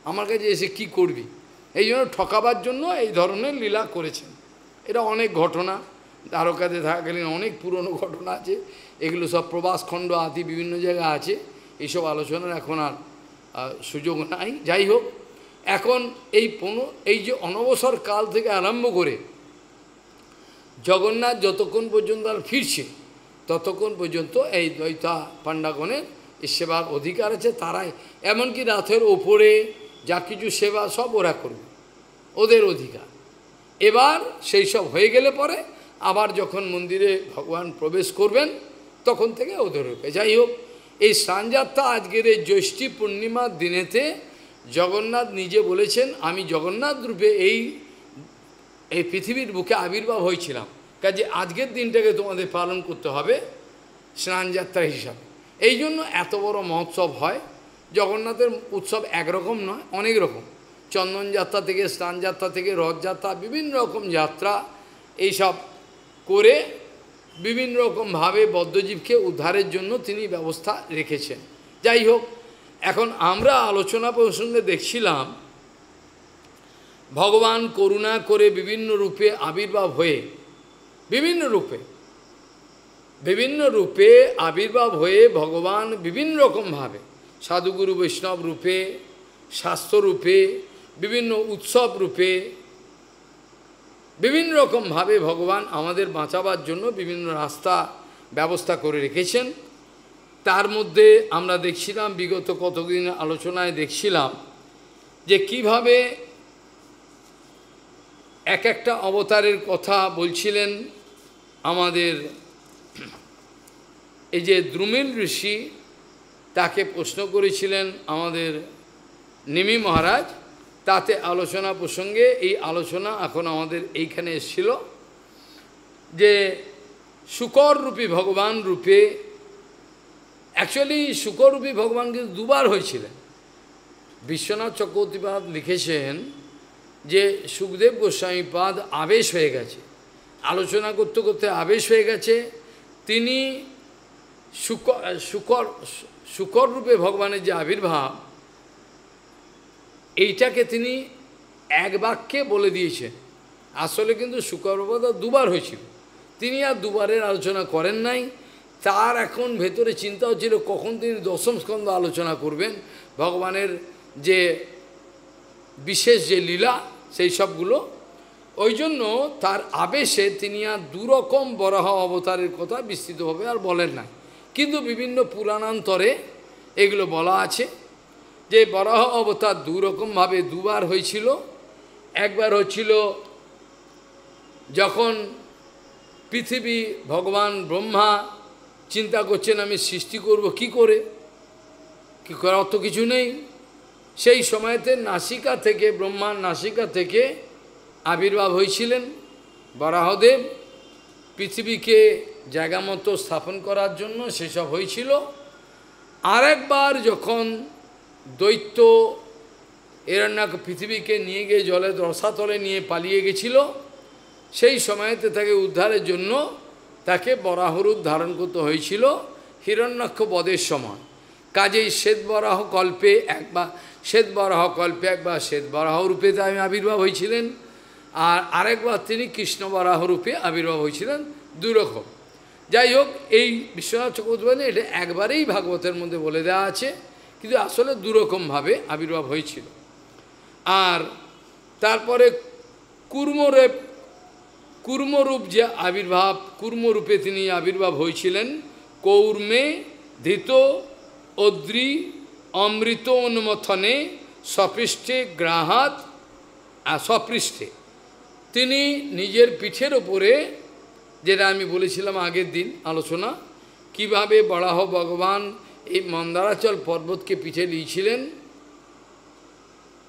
আমার কাছে এসে কি করবি এই জন্য ঠকাবার জন্য এই ধরনের লীলা করেছেন এটা অনেক ঘটনা দ্বারকাতে থাকাকালীন অনেক পুরনো ঘটনা আছে এগুলো সব প্রবাসখণ্ড আদি বিভিন্ন জায়গা আছে এইসব আলোচনার এখন আর সুযোগ নাই যাই হোক এখন এই পনেরো এই যে অনবসর কাল থেকে আরম্ভ করে জগন্নাথ যতক্ষণ পর্যন্ত আর ফিরছে ততক্ষণ পর্যন্ত এই দ্বৈতা পাণ্ডাগণের সেবার অধিকার আছে তারাই এমনকি রাথের ওপরে যা কিছু সেবা সব ওরা করবে ওদের অধিকার এবার সেই সব হয়ে গেলে পরে আবার যখন মন্দিরে ভগবান প্রবেশ করবেন তখন থেকে ওদের রূপে যাই হোক এই স্নানযাত্রা আজকের এই জ্যৈষ্ঠী পূর্ণিমার দিনেতে জগন্নাথ নিজে বলেছেন আমি জগন্নাথ রূপে এই এই পৃথিবীর বুকে আবির্ভাব হয়েছিলাম কাজে আজকের দিনটাকে তোমাদের পালন করতে হবে স্নানযাত্রা হিসাবে এই জন্য এত বড় মহোৎসব হয় জগন্নাথের উৎসব একরকম নয় অনেক রকম চন্দনযাত্রা থেকে স্নানযাত্রা থেকে রথযাত্রা বিভিন্ন রকম যাত্রা এইসব করে বিভিন্ন রকমভাবে বদ্ধজীবকে উদ্ধারের জন্য তিনি ব্যবস্থা রেখেছেন যাই হোক এখন আমরা আলোচনা প্রসঙ্গে দেখছিলাম ভগবান করুণা করে বিভিন্ন রূপে আবির্ভাব হয়ে বিভিন্ন রূপে বিভিন্ন রূপে আবির্ভাব হয়ে ভগবান বিভিন্ন রকমভাবে সাধুগুরু বৈষ্ণব রূপে স্বাস্থ্যরূপে বিভিন্ন উৎসব রূপে বিভিন্ন রকমভাবে ভগবান আমাদের বাঁচাবার জন্য বিভিন্ন রাস্তা ব্যবস্থা করে রেখেছেন তার মধ্যে আমরা দেখছিলাম বিগত কতদিন আলোচনায় দেখছিলাম যে কিভাবে এক একটা অবতারের কথা বলছিলেন আমাদের এই যে দ্রুমিল ঋষি তাকে প্রশ্ন করেছিলেন আমাদের নিমি মহারাজ তাতে আলোচনা প্রসঙ্গে এই আলোচনা এখন আমাদের এইখানে এসেছিল যে শুকর রূপী ভগবান রূপে অ্যাকচুয়ালি শুকর রূপী ভগবান কিন্তু দুবার হয়েছিলেন বিশ্বনাথ চক্রবর্তীপাদ লিখেছেন যে সুখদেব গোস্বামীপাদ আবেশ হয়ে গেছে আলোচনা করতে করতে আবেশ হয়ে গেছে তিনি শুকর শুকর শুকর রূপে ভগবানের যে আবির্ভাব এইটাকে তিনি এক বাক্যে বলে দিয়েছেন আসলে কিন্তু শুকরবদা দুবার হয়েছিল তিনি আর দুবারের আলোচনা করেন নাই তার এখন ভেতরে চিন্তা হচ্ছিল কখন তিনি দশম স্কন্ধ আলোচনা করবেন ভগবানের যে বিশেষ যে লীলা সেই সবগুলো ওই জন্য তার আবেশে তিনি আর দুরকম বরাহ অবতারের কথা বিস্তৃতভাবে আর বলেন না কিন্তু বিভিন্ন পুরাণান্তরে এগুলো বলা আছে যে বরাহ অবতার দুরকমভাবে দুবার হয়েছিল একবার হচ্ছিল যখন পৃথিবী ভগবান ব্রহ্মা চিন্তা করছেন আমি সৃষ্টি করব কি করে কি করার অত কিছু নেই সেই সময়তে নাসিকা থেকে ব্রহ্মার নাসিকা থেকে আবির্ভাব হয়েছিলেন বরাহদেব পৃথিবীকে জায়গা মতো স্থাপন করার জন্য সেসব হয়েছিল আরেকবার যখন দৈত্য এরণ্যাক পৃথিবীকে নিয়ে গিয়ে জলে রসাতলে নিয়ে পালিয়ে গেছিল সেই সময়তে তাকে উদ্ধারের জন্য তাকে বরাহরূপ ধারণ করতে হয়েছিল হিরণ্যাক্ষ বদের সময় কাজেই শ্বেত বরাহ কল্পে একবার শ্বেতবরাহ কল্পে একবার বরাহ রূপে আমি আবির্ভাব হয়েছিলেন আর আরেকবার তিনি কৃষ্ণ বরাহরূপে আবির্ভাব হয়েছিলেন দুরকম যাই হোক এই বিশ্বনাথ চক্রবর্তী এটা একবারেই ভাগবতের মধ্যে বলে দেওয়া আছে কিন্তু আসলে দুরকমভাবে আবির্ভাব হয়েছিল আর তারপরে কুর্মরেপ কুর্মরূপ যে আবির্ভাব কুর্মরূপে তিনি আবির্ভাব হয়েছিলেন কৌর্মে ধৃত অদ্রি অমৃত অনুমথনে সপৃষ্ঠে গ্রাহাত সপৃষ্ঠে তিনি নিজের পিঠের ওপরে যেটা আমি বলেছিলাম আগের দিন আলোচনা কিভাবে বরাহ ভগবান এই মন্দারাচল পর্বতকে পিঠে নিয়েছিলেন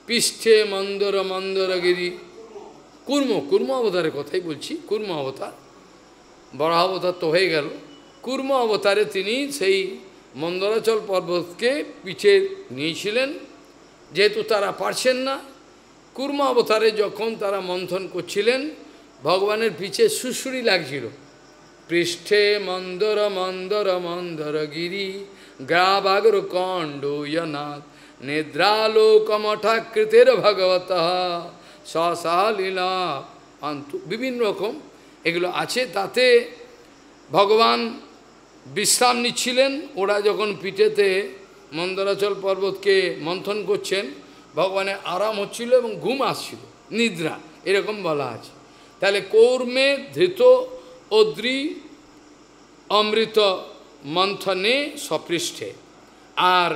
পৃষ্ঠে মন্দর মন্দরগিরি কুর্ম কুর্ম অবতারের কথাই বলছি কুর্ম অবতার বরাহ অবতার তো হয়ে গেল কুর্ম অবতারে তিনি সেই মন্দরাচল পর্বতকে পিঠে নিয়েছিলেন যেহেতু তারা পারছেন না কুর্ম অবতারে যখন তারা মন্থন করছিলেন ভগবানের পিছে সুশুরি লাগছিল পৃষ্ঠে মন্দর মন্দর মন্দর গিরি গ্রাবাগর কণ্ডনাথ নিদ্রালোকমঠাকৃতের ভগবত সশালীলা অন্ত বিভিন্ন রকম এগুলো আছে তাতে ভগবান বিশ্রাম নিচ্ছিলেন ওরা যখন পিঠেতে মন্দরাচল পর্বতকে মন্থন করছেন ভগবানের আরাম হচ্ছিল এবং ঘুম আসছিল নিদ্রা এরকম বলা আছে তাহলে কৌর্মে ধৃত অদ্রি অমৃত মন্থনে সপৃষ্ঠে আর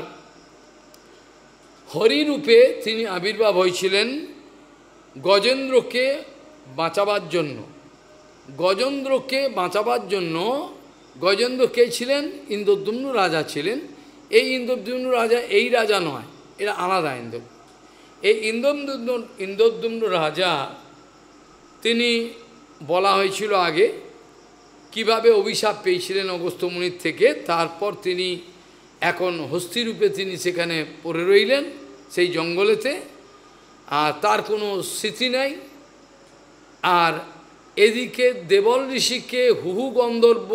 হরিরূপে তিনি আবির্ভাব হয়েছিলেন গজেন্দ্রকে বাঁচাবার জন্য গজেন্দ্রকে বাঁচাবার জন্য গজেন্দ্র কে ছিলেন ইন্দ্রদ্যুম্ন রাজা ছিলেন এই ইন্দ্রদ্যুম্ন রাজা এই রাজা নয় এরা আলাদা ইন্দ্র এই ইন্দমদুম্ন ইন্দদ্যুম্ন রাজা তিনি বলা হয়েছিল আগে কিভাবে অভিশাপ পেয়েছিলেন অগস্ত্যমুনির থেকে তারপর তিনি এখন হস্তিরূপে তিনি সেখানে পড়ে রইলেন সেই জঙ্গলেতে আর তার কোনো স্মৃতি নাই আর এদিকে দেবল ঋষিকে হুহু গন্ধর্ব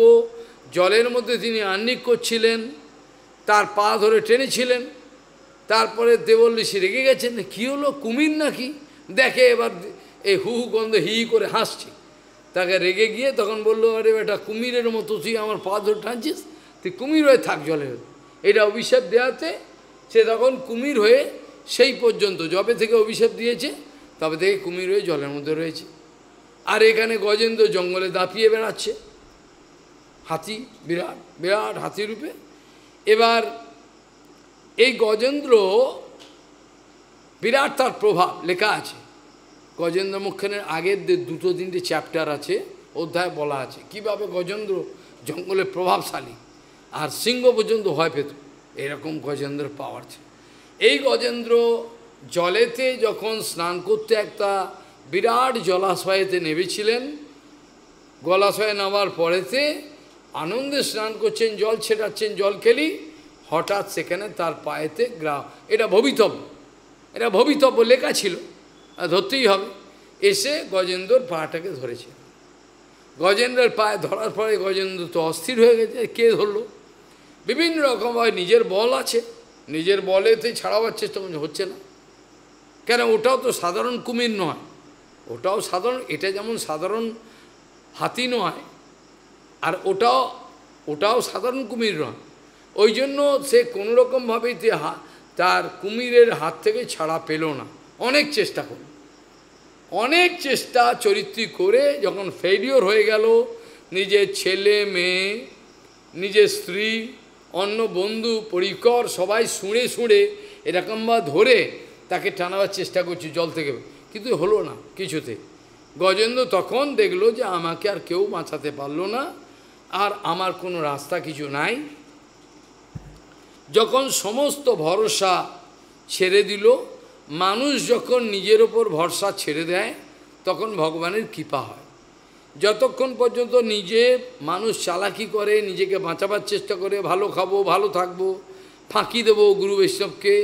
জলের মধ্যে তিনি আহ্নিক করছিলেন তার পা ধরে টেনেছিলেন তারপরে দেবল্লিশি রেগে গেছেন কী হলো কুমির নাকি দেখে এবার এই হু হু গন্ধ হি করে হাসছে তাকে রেগে গিয়ে তখন বললো আরে এটা কুমিরের মতো তুই আমার পা ধর টানছিস তুই কুমির হয়ে থাক জলে এটা অভিশাপ দেওয়াতে সে তখন কুমির হয়ে সেই পর্যন্ত জবে থেকে অভিশাপ দিয়েছে তবে থেকে কুমির হয়ে জলের মধ্যে রয়েছে আর এখানে গজেন্দ্র জঙ্গলে দাপিয়ে বেড়াচ্ছে হাতি বিরাট বিরাট হাতি রূপে এবার এই গজেন্দ্র বিরাট তার প্রভাব লেখা আছে গজেন্দ্র মুখ্যানের আগের দুটো তিনটে চ্যাপ্টার আছে অধ্যায় বলা আছে কিভাবে গজেন্দ্র জঙ্গলে প্রভাবশালী আর সিংহ পর্যন্ত ভয় পেত এরকম গজেন্দ্র পাওয়ার ছিল এই গজেন্দ্র জলেতে যখন স্নান করতে একটা বিরাট জলাশয়েতে নেমেছিলেন গলাশয়ে নামার পরেতে আনন্দে স্নান করছেন জল ছেটাচ্ছেন জল খেলি হঠাৎ সেখানে তার পায়েতে গ্রাহ এটা ভবিতব্য এটা ভবিতব্য লেখা ছিল ধরতেই হবে এসে গজেন্দ্রর পাটাকে ধরেছে গজেন্দ্রের পায়ে ধরার পরে গজেন্দ্র তো অস্থির হয়ে গেছে কে ধরল বিভিন্ন রকম হয় নিজের বল আছে নিজের বলেতে ছাড়াবার চেষ্টা মনে হচ্ছে না কেন ওটাও তো সাধারণ কুমির নয় ওটাও সাধারণ এটা যেমন সাধারণ হাতি নয় আর ওটাও ওটাও সাধারণ কুমির নয় ওই জন্য সে কোনোরকমভাবেই তার কুমিরের হাত থেকে ছাড়া পেল না অনেক চেষ্টা করল অনেক চেষ্টা চরিত্রী করে যখন ফেলিওর হয়ে গেল নিজের ছেলে মেয়ে নিজের স্ত্রী অন্য বন্ধু পরিকর সবাই শুঁড়ে শুঁড়ে এরকমবার ধরে তাকে টানাবার চেষ্টা করছি জল থেকে কিন্তু হলো না কিছুতে গজেন্দ্র তখন দেখলো যে আমাকে আর কেউ বাঁচাতে পারলো না আর আমার কোনো রাস্তা কিছু নাই যখন সমস্ত ভরসা ছেড়ে দিল মানুষ যখন নিজের ওপর ভরসা ছেড়ে দেয় তখন ভগবানের কৃপা হয় যতক্ষণ পর্যন্ত নিজে মানুষ চালাকি করে নিজেকে বাঁচাবার চেষ্টা করে ভালো খাবো ভালো থাকবো ফাঁকি দেবো গুরু বৈষ্ণবকে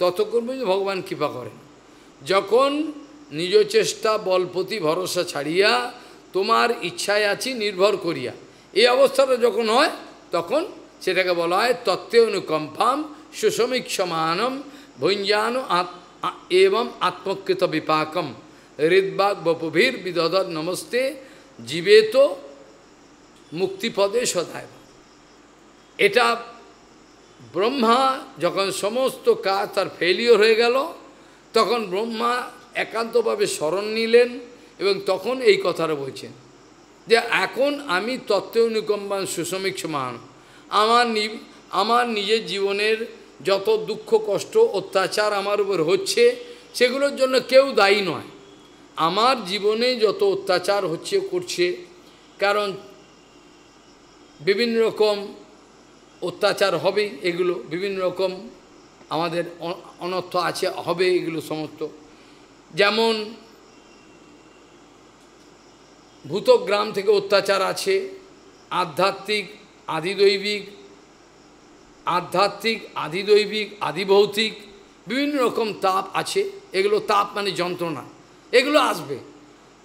ততক্ষণ পর্যন্ত ভগবান কৃপা করেন যখন নিজ চেষ্টা বলপতি ভরসা ছাড়িয়া তোমার ইচ্ছায় আছি নির্ভর করিয়া এই অবস্থাটা যখন হয় তখন সেটাকে বলা হয় তত্ত্বে অনুকম্পাম সুসমীক সমানম ভুঞ্জান এবং আত্মকৃত বিপাকম হৃদবাগ বপুভীর বিদদর নমস্তে জীবেত মুক্তিপদে সদায় এটা ব্রহ্মা যখন সমস্ত কাজ তার ফেলিওর হয়ে গেল তখন ব্রহ্মা একান্তভাবে স্মরণ নিলেন এবং তখন এই কথাটা বলছেন যে এখন আমি তত্ত্ব অনুকম্পান সুসমীক্ষ আমার আমার নিজের জীবনের যত দুঃখ কষ্ট অত্যাচার আমার উপর হচ্ছে সেগুলোর জন্য কেউ দায়ী নয় আমার জীবনে যত অত্যাচার হচ্ছে করছে কারণ বিভিন্ন রকম অত্যাচার হবে এগুলো বিভিন্ন রকম আমাদের অনর্থ আছে হবে এগুলো সমস্ত যেমন ভূতগ্রাম থেকে অত্যাচার আছে আধ্যাত্মিক আদিদৈবিক আধ্যাত্মিক আদিদৈবিক আদিভৌতিক বিভিন্ন রকম তাপ আছে এগুলো তাপ মানে যন্ত্রণা এগুলো আসবে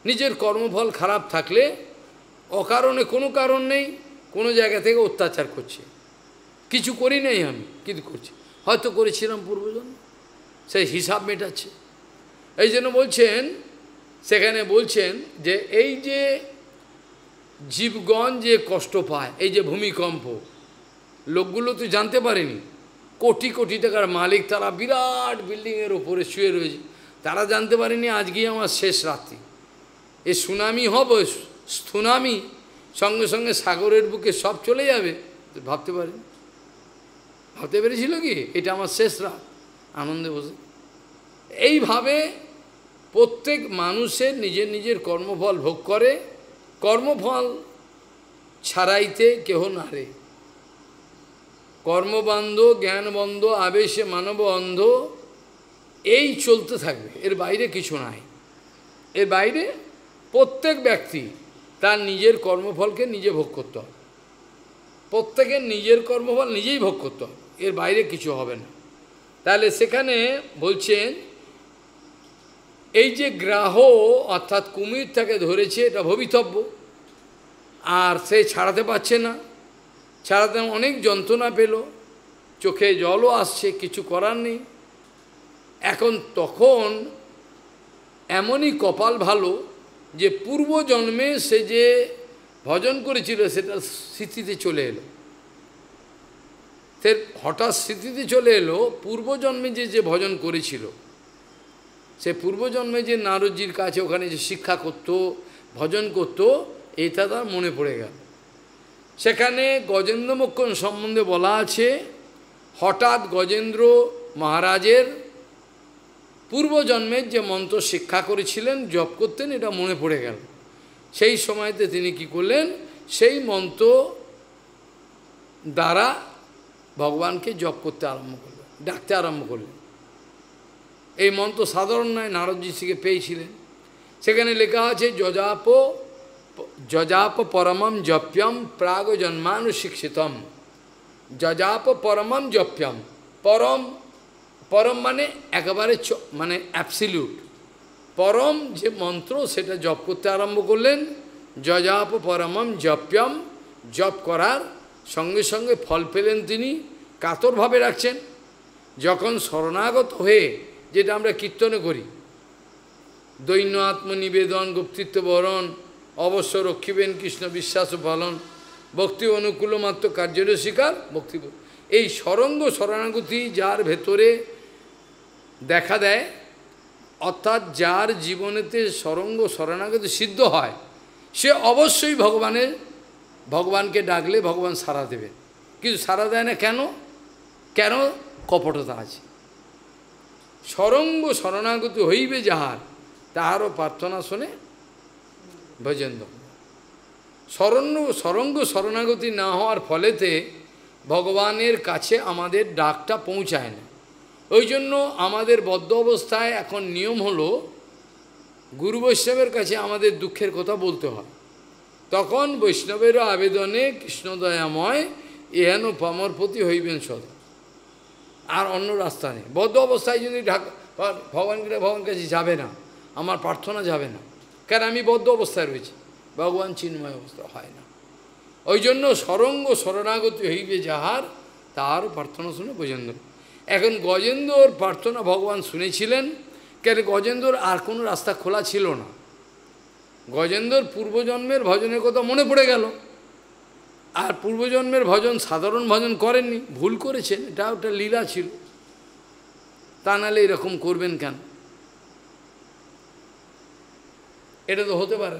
নিজের কর্মফল খারাপ থাকলে অকারণে কোনো কারণ নেই কোনো জায়গা থেকে অত্যাচার করছে কিছু করি নাই আমি কিন্তু করছি হয়তো করেছিলাম পূর্বজন সেই হিসাব মেটাচ্ছে এই জন্য বলছেন সেখানে বলছেন যে এই যে জীবগণ যে কষ্ট পায় এই যে ভূমিকম্প লোকগুলো তো জানতে পারেনি কোটি কোটি টাকার মালিক তারা বিরাট বিল্ডিংয়ের ওপরে শুয়ে রয়েছে তারা জানতে পারেনি আজকেই আমার শেষ রাত্রি এ সুনামি হব সুনামি সঙ্গে সঙ্গে সাগরের বুকে সব চলে যাবে ভাবতে পারেন ভাবতে পেরেছিল কি এটা আমার শেষ রাত আনন্দে বসে এইভাবে প্রত্যেক মানুষের নিজের নিজের কর্মফল ভোগ করে কর্মফল ছাড়াইতে কেহ নারে কর্মবন্ধ জ্ঞানবন্ধ আবেশে মানব অন্ধ এই চলতে থাকবে এর বাইরে কিছু নাই এর বাইরে প্রত্যেক ব্যক্তি তার নিজের কর্মফলকে নিজে ভোগ করতে হবে প্রত্যেকের নিজের কর্মফল নিজেই ভোগ করতে হবে এর বাইরে কিছু হবে না তাহলে সেখানে বলছেন এই যে গ্রাহ অর্থাৎ কুমির তাকে ধরেছে এটা ভবিতব্য আর সে ছাড়াতে পারছে না ছাড়াতে অনেক যন্ত্রণা পেল চোখে জলও আসছে কিছু করার নেই এখন তখন এমনই কপাল ভালো যে পূর্ব জন্মে সে যে ভজন করেছিল সেটা স্মৃতিতে চলে এলো সে হঠাৎ স্মৃতিতে চলে এলো পূর্বজন্মে যে যে ভজন করেছিল সে পূর্বজন্মে যে নারদজির কাছে ওখানে যে শিক্ষা করত ভজন করত এটা তার মনে পড়ে গেল সেখানে গজেন্দ্র মক্ষণ সম্বন্ধে বলা আছে হঠাৎ গজেন্দ্র মহারাজের পূর্বজন্মের যে মন্ত্র শিক্ষা করেছিলেন জপ করতেন এটা মনে পড়ে গেল সেই সময়তে তিনি কি করলেন সেই মন্ত্র দ্বারা ভগবানকে জপ করতে আরম্ভ করলেন ডাকতে আরম্ভ করলেন এই মন্ত্র সাধারণ নয় নারদজি থেকে পেয়েছিলেন সেখানে লেখা আছে যজাপ যজাপ পরমম জপ্যম প্রাগ জন্মানু শিক্ষিতম যজাপ পরমম জপ্যম পরম পরম মানে একেবারে মানে অ্যাপসিলিউট পরম যে মন্ত্র সেটা জপ করতে আরম্ভ করলেন যজাপ পরমম জপ্যম জপ করার সঙ্গে সঙ্গে ফল পেলেন তিনি কাতরভাবে রাখছেন যখন শরণাগত হয়ে যেটা আমরা কীর্তনে করি দৈন্য আত্মনিবেদন গুপ্তিত্ব বরণ অবশ্য রক্ষিবেন কৃষ্ণ বিশ্বাস ফলন ভক্তি অনুকূল মাত্র কার্যের শিকার ভক্তি এই সরঙ্গ শরণাগতি যার ভেতরে দেখা দেয় অর্থাৎ যার জীবনেতে সরঙ্গ শরণাগতি সিদ্ধ হয় সে অবশ্যই ভগবানের ভগবানকে ডাকলে ভগবান সারা দেবে কিন্তু সারা দেয় না কেন কেন কপটতা আছে সরঙ্গ শরণাগত হইবে যাহার তাহারও প্রার্থনা শুনে ভজেন্দ শরণ্য সরঙ্গ শরণাগতি না হওয়ার ফলেতে ভগবানের কাছে আমাদের ডাকটা পৌঁছায় না ওই জন্য আমাদের বদ্ধ অবস্থায় এখন নিয়ম হলো গুরু বৈষ্ণবের কাছে আমাদের দুঃখের কথা বলতে হয় তখন বৈষ্ণবেরও আবেদনে কৃষ্ণদয়াময় এহেন পামর প্রতি হইবেন সদা আর অন্য রাস্তা নেই বদ্ধ অবস্থায় যদি ঢাকা ভগবান ভগবান কাছে যাবে না আমার প্রার্থনা যাবে না কেন আমি বদ্ধ অবস্থায় রয়েছি ভগবান চিন্ময় অবস্থা হয় না ওই জন্য সরঙ্গ শরণাগত হইবে যাহার তার প্রার্থনা শুনে গজেন্দ্র এখন গজেন্দ্রর প্রার্থনা ভগবান শুনেছিলেন কেন গজেন্দ্রর আর কোনো রাস্তা খোলা ছিল না গজেন্দ্রর পূর্বজন্মের ভজনের কথা মনে পড়ে গেল আর পূর্বজন্মের ভজন সাধারণ ভজন করেননি ভুল করেছেন এটা ওটা লীলা ছিল তা নাহলে এরকম করবেন কেন এটা তো হতে পারে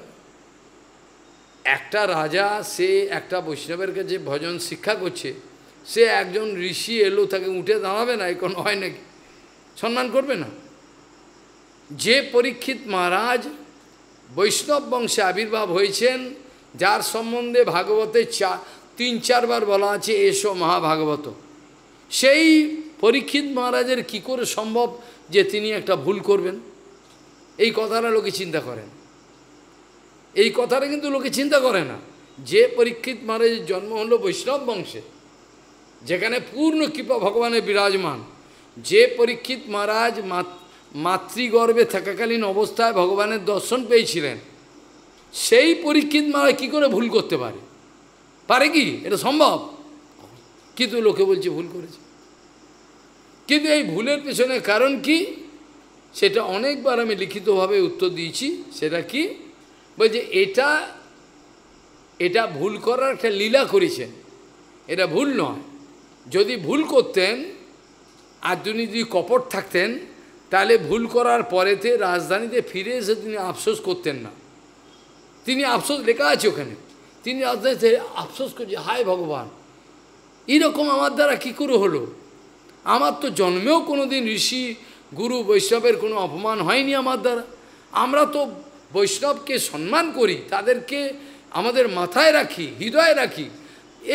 একটা রাজা সে একটা বৈষ্ণবের কাছে ভজন শিক্ষা করছে সে একজন ঋষি এলো তাকে উঠে দাঁড়াবে না এখন হয় নাকি সম্মান করবে না যে পরীক্ষিত মহারাজ বৈষ্ণব বংশে আবির্ভাব হয়েছেন যার সম্বন্ধে ভাগবতে চা তিন চারবার বলা আছে এসো মহাভাগবত সেই পরীক্ষিত মহারাজের কি করে সম্ভব যে তিনি একটা ভুল করবেন এই কথাটা লোকে চিন্তা করেন এই কথাটা কিন্তু লোকে চিন্তা করে না যে পরীক্ষিত মহারাজের জন্ম হলো বৈষ্ণব বংশে যেখানে পূর্ণ কৃপা ভগবানের বিরাজমান যে পরীক্ষিত মহারাজ মাতৃগর্ভে থাকাকালীন অবস্থায় ভগবানের দর্শন পেয়েছিলেন সেই পরীক্ষিত মারা কি করে ভুল করতে পারে পারে কি এটা সম্ভব কিন্তু লোকে বলছে ভুল করেছে কিন্তু এই ভুলের পেছনে কারণ কি সেটা অনেকবার আমি লিখিতভাবে উত্তর দিয়েছি সেটা কি বলছে এটা এটা ভুল করার একটা লীলা করেছেন এটা ভুল নয় যদি ভুল করতেন আর যদি যদি কপট থাকতেন তাহলে ভুল করার পরেতে রাজধানীতে ফিরে এসে তিনি আফসোস করতেন না তিনি আফসোস লেখা আছে ওখানে তিনি রাজনীতি আফসোস করছে হায় ভগবান এরকম আমার দ্বারা কী করে হলো আমার তো জন্মেও কোনো দিন ঋষি গুরু বৈষ্ণবের কোনো অপমান হয়নি আমার দ্বারা আমরা তো বৈষ্ণবকে সম্মান করি তাদেরকে আমাদের মাথায় রাখি হৃদয়ে রাখি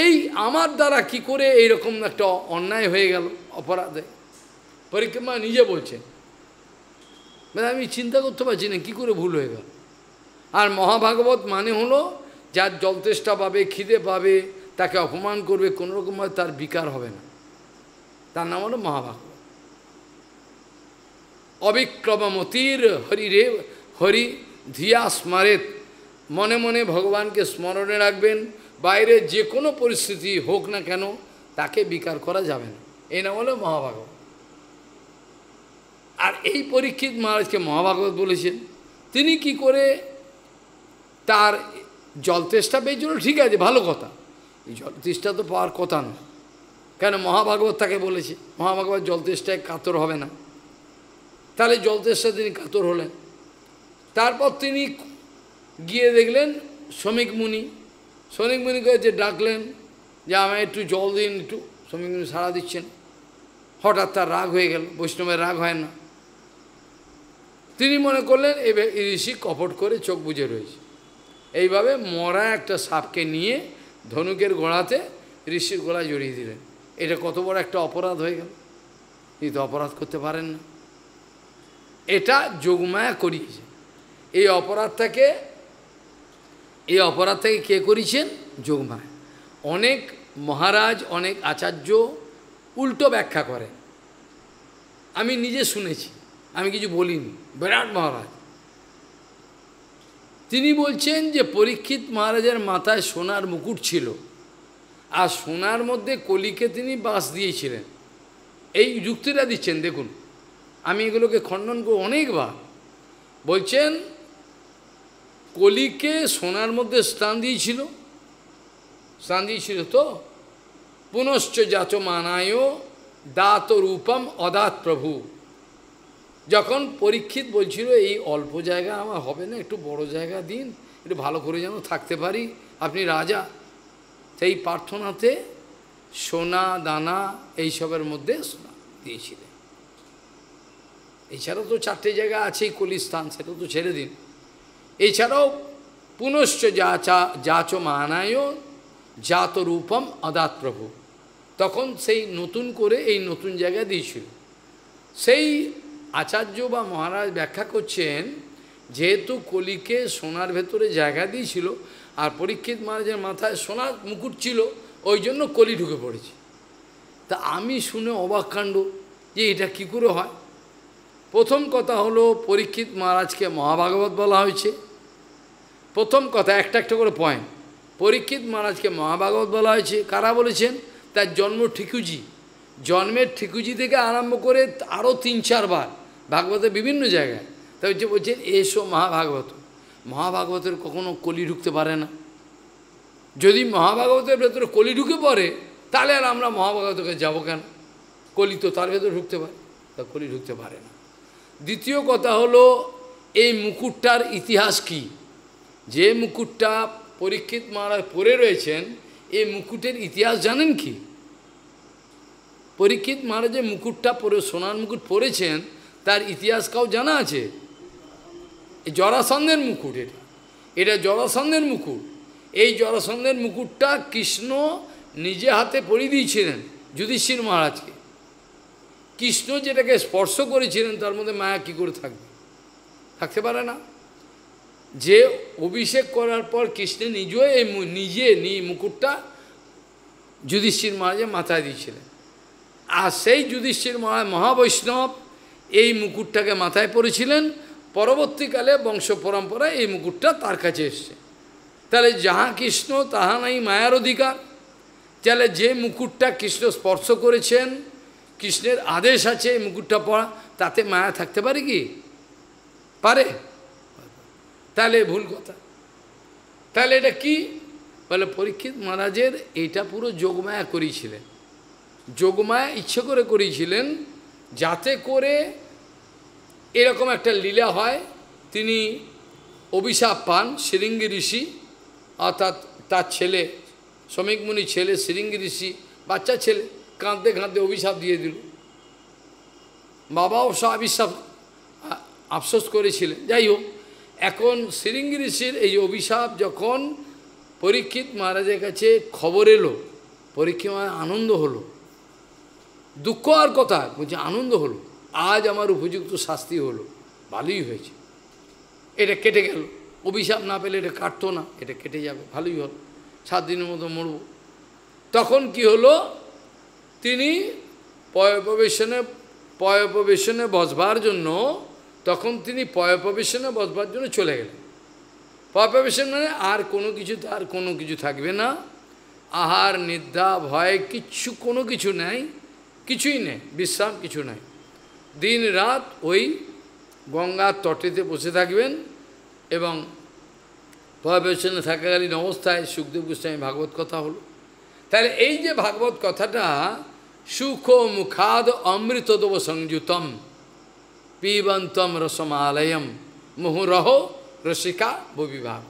এই আমার দ্বারা কি করে এইরকম একটা অন্যায় হয়ে গেল অপরাধে পরিক্রমা নিজে বলছেন মানে আমি চিন্তা করতে পারছি না কী করে ভুল হয়ে গেল আর মহাভাগবত মানে হলো যার জলতেষ্টা পাবে খিদে পাবে তাকে অপমান করবে কোনোরকমভাবে তার বিকার হবে না তার নাম হলো মহাভাগবত হরি হরিরে হরি ধিয়া স্মারেত মনে মনে ভগবানকে স্মরণে রাখবেন বাইরে যে কোনো পরিস্থিতি হোক না কেন তাকে বিকার করা যাবে না এই নাম হলো মহাভাগবত আর এই পরীক্ষিত মহারাজকে মহাভাগবত বলেছেন তিনি কি করে তার জলতেষ্টা জন্য ঠিক আছে ভালো কথা এই জলতেষ্টা তো পাওয়ার কথা না কেন মহাভাগবত তাকে বলেছে মহাভাগবত জলতেষ্টায় কাতর হবে না তাহলে জলতেষ্টা তিনি কাতর হলেন তারপর তিনি গিয়ে দেখলেন শ্রমিক মুনি শ্রমিক মুনি যে ডাকলেন যে আমায় একটু জল দিন একটু শ্রমিক মুনি সাড়া দিচ্ছেন হঠাৎ তার রাগ হয়ে গেল বৈষ্ণবের রাগ হয় না তিনি মনে করলেন এ ঋষি কপট করে চোখ বুঝে রয়েছে এইভাবে মরা একটা সাপকে নিয়ে ধনুকের গোড়াতে ঋষির গোড়ায় জড়িয়ে দিলেন এটা কত বড় একটা অপরাধ হয়ে গেল তিনি তো অপরাধ করতে পারেন না এটা যোগমায়া করিয়েছে এই অপরাধটাকে এই অপরাধ থেকে কে করেছেন যোগমায়া অনেক মহারাজ অনেক আচার্য উল্টো ব্যাখ্যা করে আমি নিজে শুনেছি আমি কিছু বলিনি বিরাট মহারাজ তিনি বলছেন যে পরীক্ষিত মহারাজের মাথায় সোনার মুকুট ছিল আর সোনার মধ্যে কলিকে তিনি বাস দিয়েছিলেন এই যুক্তিটা দিচ্ছেন দেখুন আমি এগুলোকে খণ্ডন করব অনেকবার বলছেন কলিকে সোনার মধ্যে স্থান দিয়েছিল স্থান দিয়েছিল তো পুনশ্চ যাচমানায় দাত রূপম অদাত প্রভু যখন পরীক্ষিত বলছিল এই অল্প জায়গা আমার হবে না একটু বড় জায়গা দিন একটু ভালো করে যেন থাকতে পারি আপনি রাজা সেই প্রার্থনাতে সোনা দানা এইসবের মধ্যে দিয়েছিলেন এছাড়াও তো চারটে জায়গা আছেই কলিস্থান সেটা তো ছেড়ে দিন এছাড়াও পুনশ্চ যাচা যাচ মানায় জাত রূপম অদাত প্রভু তখন সেই নতুন করে এই নতুন জায়গা দিয়েছিল সেই আচার্য বা মহারাজ ব্যাখ্যা করছেন যেহেতু কলিকে সোনার ভেতরে জায়গা দিয়েছিল আর পরীক্ষিত মহারাজের মাথায় সোনার মুকুট ছিল ওই জন্য কলি ঢুকে পড়েছে তা আমি শুনে অবাক কাণ্ড যে এটা কী করে হয় প্রথম কথা হলো পরীক্ষিত মহারাজকে মহাভাগবত বলা হয়েছে প্রথম কথা একটা একটা করে পয়েন্ট পরীক্ষিত মহারাজকে মহাভাগবত বলা হয়েছে কারা বলেছেন তার জন্ম ঠিকুজি জন্মের ঠিকুজি থেকে আরম্ভ করে আরও তিন চারবার ভাগবতের বিভিন্ন জায়গায় তাই যে বলছেন এসো মহাভাগবত মহাভাগবতের কখনো কলি ঢুকতে পারে না যদি মহাভাগবতের ভেতরে কলি ঢুকে পড়ে তাহলে আর আমরা মহাভাগবতকে যাব কেন কলি তো তার ভেতরে ঢুকতে পারে তা কলি ঢুকতে পারে না দ্বিতীয় কথা হলো এই মুকুটটার ইতিহাস কি যে মুকুটটা পরীক্ষিত মহারাজ পরে রয়েছেন এই মুকুটের ইতিহাস জানেন কি পরীক্ষিত মহারাজের মুকুটটা পরে সোনার মুকুট পরেছেন তার ইতিহাস কাউ জানা আছে জরাসন্ধের মুকুট এটা এটা জরাসন্ধের মুকুট এই জরাসন্ধের মুকুটটা কৃষ্ণ নিজে হাতে পরি দিয়েছিলেন যুধিষ্ঠির মহারাজকে কৃষ্ণ যেটাকে স্পর্শ করেছিলেন তার মধ্যে মায়া কী করে থাকবে থাকতে পারে না যে অভিষেক করার পর কৃষ্ণ নিজেও এই নিজে নি মুকুটটা যুধিষ্ঠির মহারাজের মাথায় দিয়েছিলেন আর সেই যুধিষ্ঠির মহাবৈষ্ণব এই মুকুটটাকে মাথায় পড়েছিলেন পরবর্তীকালে বংশ পরম্পরায় এই মুকুটটা তার কাছে এসছে তাহলে যাহা কৃষ্ণ তাহা নাই মায়ার অধিকার তাহলে যে মুকুটটা কৃষ্ণ স্পর্শ করেছেন কৃষ্ণের আদেশ আছে এই মুকুটটা পড়া তাতে মায়া থাকতে পারে কি পারে তাহলে ভুল কথা তাহলে এটা কি বলে পরীক্ষিত মহারাজের এটা পুরো যোগমায়া করিয়েছিলেন যোগমায়া ইচ্ছে করে করিয়েছিলেন যাতে করে এরকম একটা লীলা হয় তিনি অভিশাপ পান শ্রীঙ্গি ঋষি অর্থাৎ তার ছেলে শ্রমিক মুনি ছেলে শ্রীঙ্গি ঋষি বাচ্চা ছেলে কাঁদতে কাঁদতে অভিশাপ দিয়ে দিল বাবাও সব আবিশ্বাস আফসোস করেছিলেন যাই হোক এখন শ্রীঙ্গি ঋষির এই অভিশাপ যখন পরীক্ষিত মহারাজের কাছে খবর এলো পরীক্ষিত আনন্দ হলো দুঃখ আর কথা বলছে আনন্দ হলো আজ আমার উপযুক্ত শাস্তি হলো ভালোই হয়েছে এটা কেটে গেল অভিশাপ না পেলে এটা কাটতো না এটা কেটে যাবে ভালোই হল সাত দিনের মতো মরব তখন কি হলো তিনি পয়প্রবেশনে পয়প্রবেশনে বসবার জন্য তখন তিনি পয়প্রবেশনে বসবার জন্য চলে গেলেন পয়প্রবেশন মানে আর কোনো কিছু আর কোনো কিছু থাকবে না আহার নিদ্রা ভয় কিচ্ছু কোনো কিছু নেই কিছুই নেই বিশ্রাম কিছু নাই দিন রাত ওই গঙ্গার তটেতে বসে থাকবেন এবং পয়বেশনে থাকাকালীন অবস্থায় সুখদেব গোস্বামী ভাগবত কথা হলো তাহলে এই যে ভাগবত কথাটা সুখ মুখাদ অমৃতদব সংযুতম পিবন্তম রসমালয়ম মুহুরহ রসিকা ববিভাগ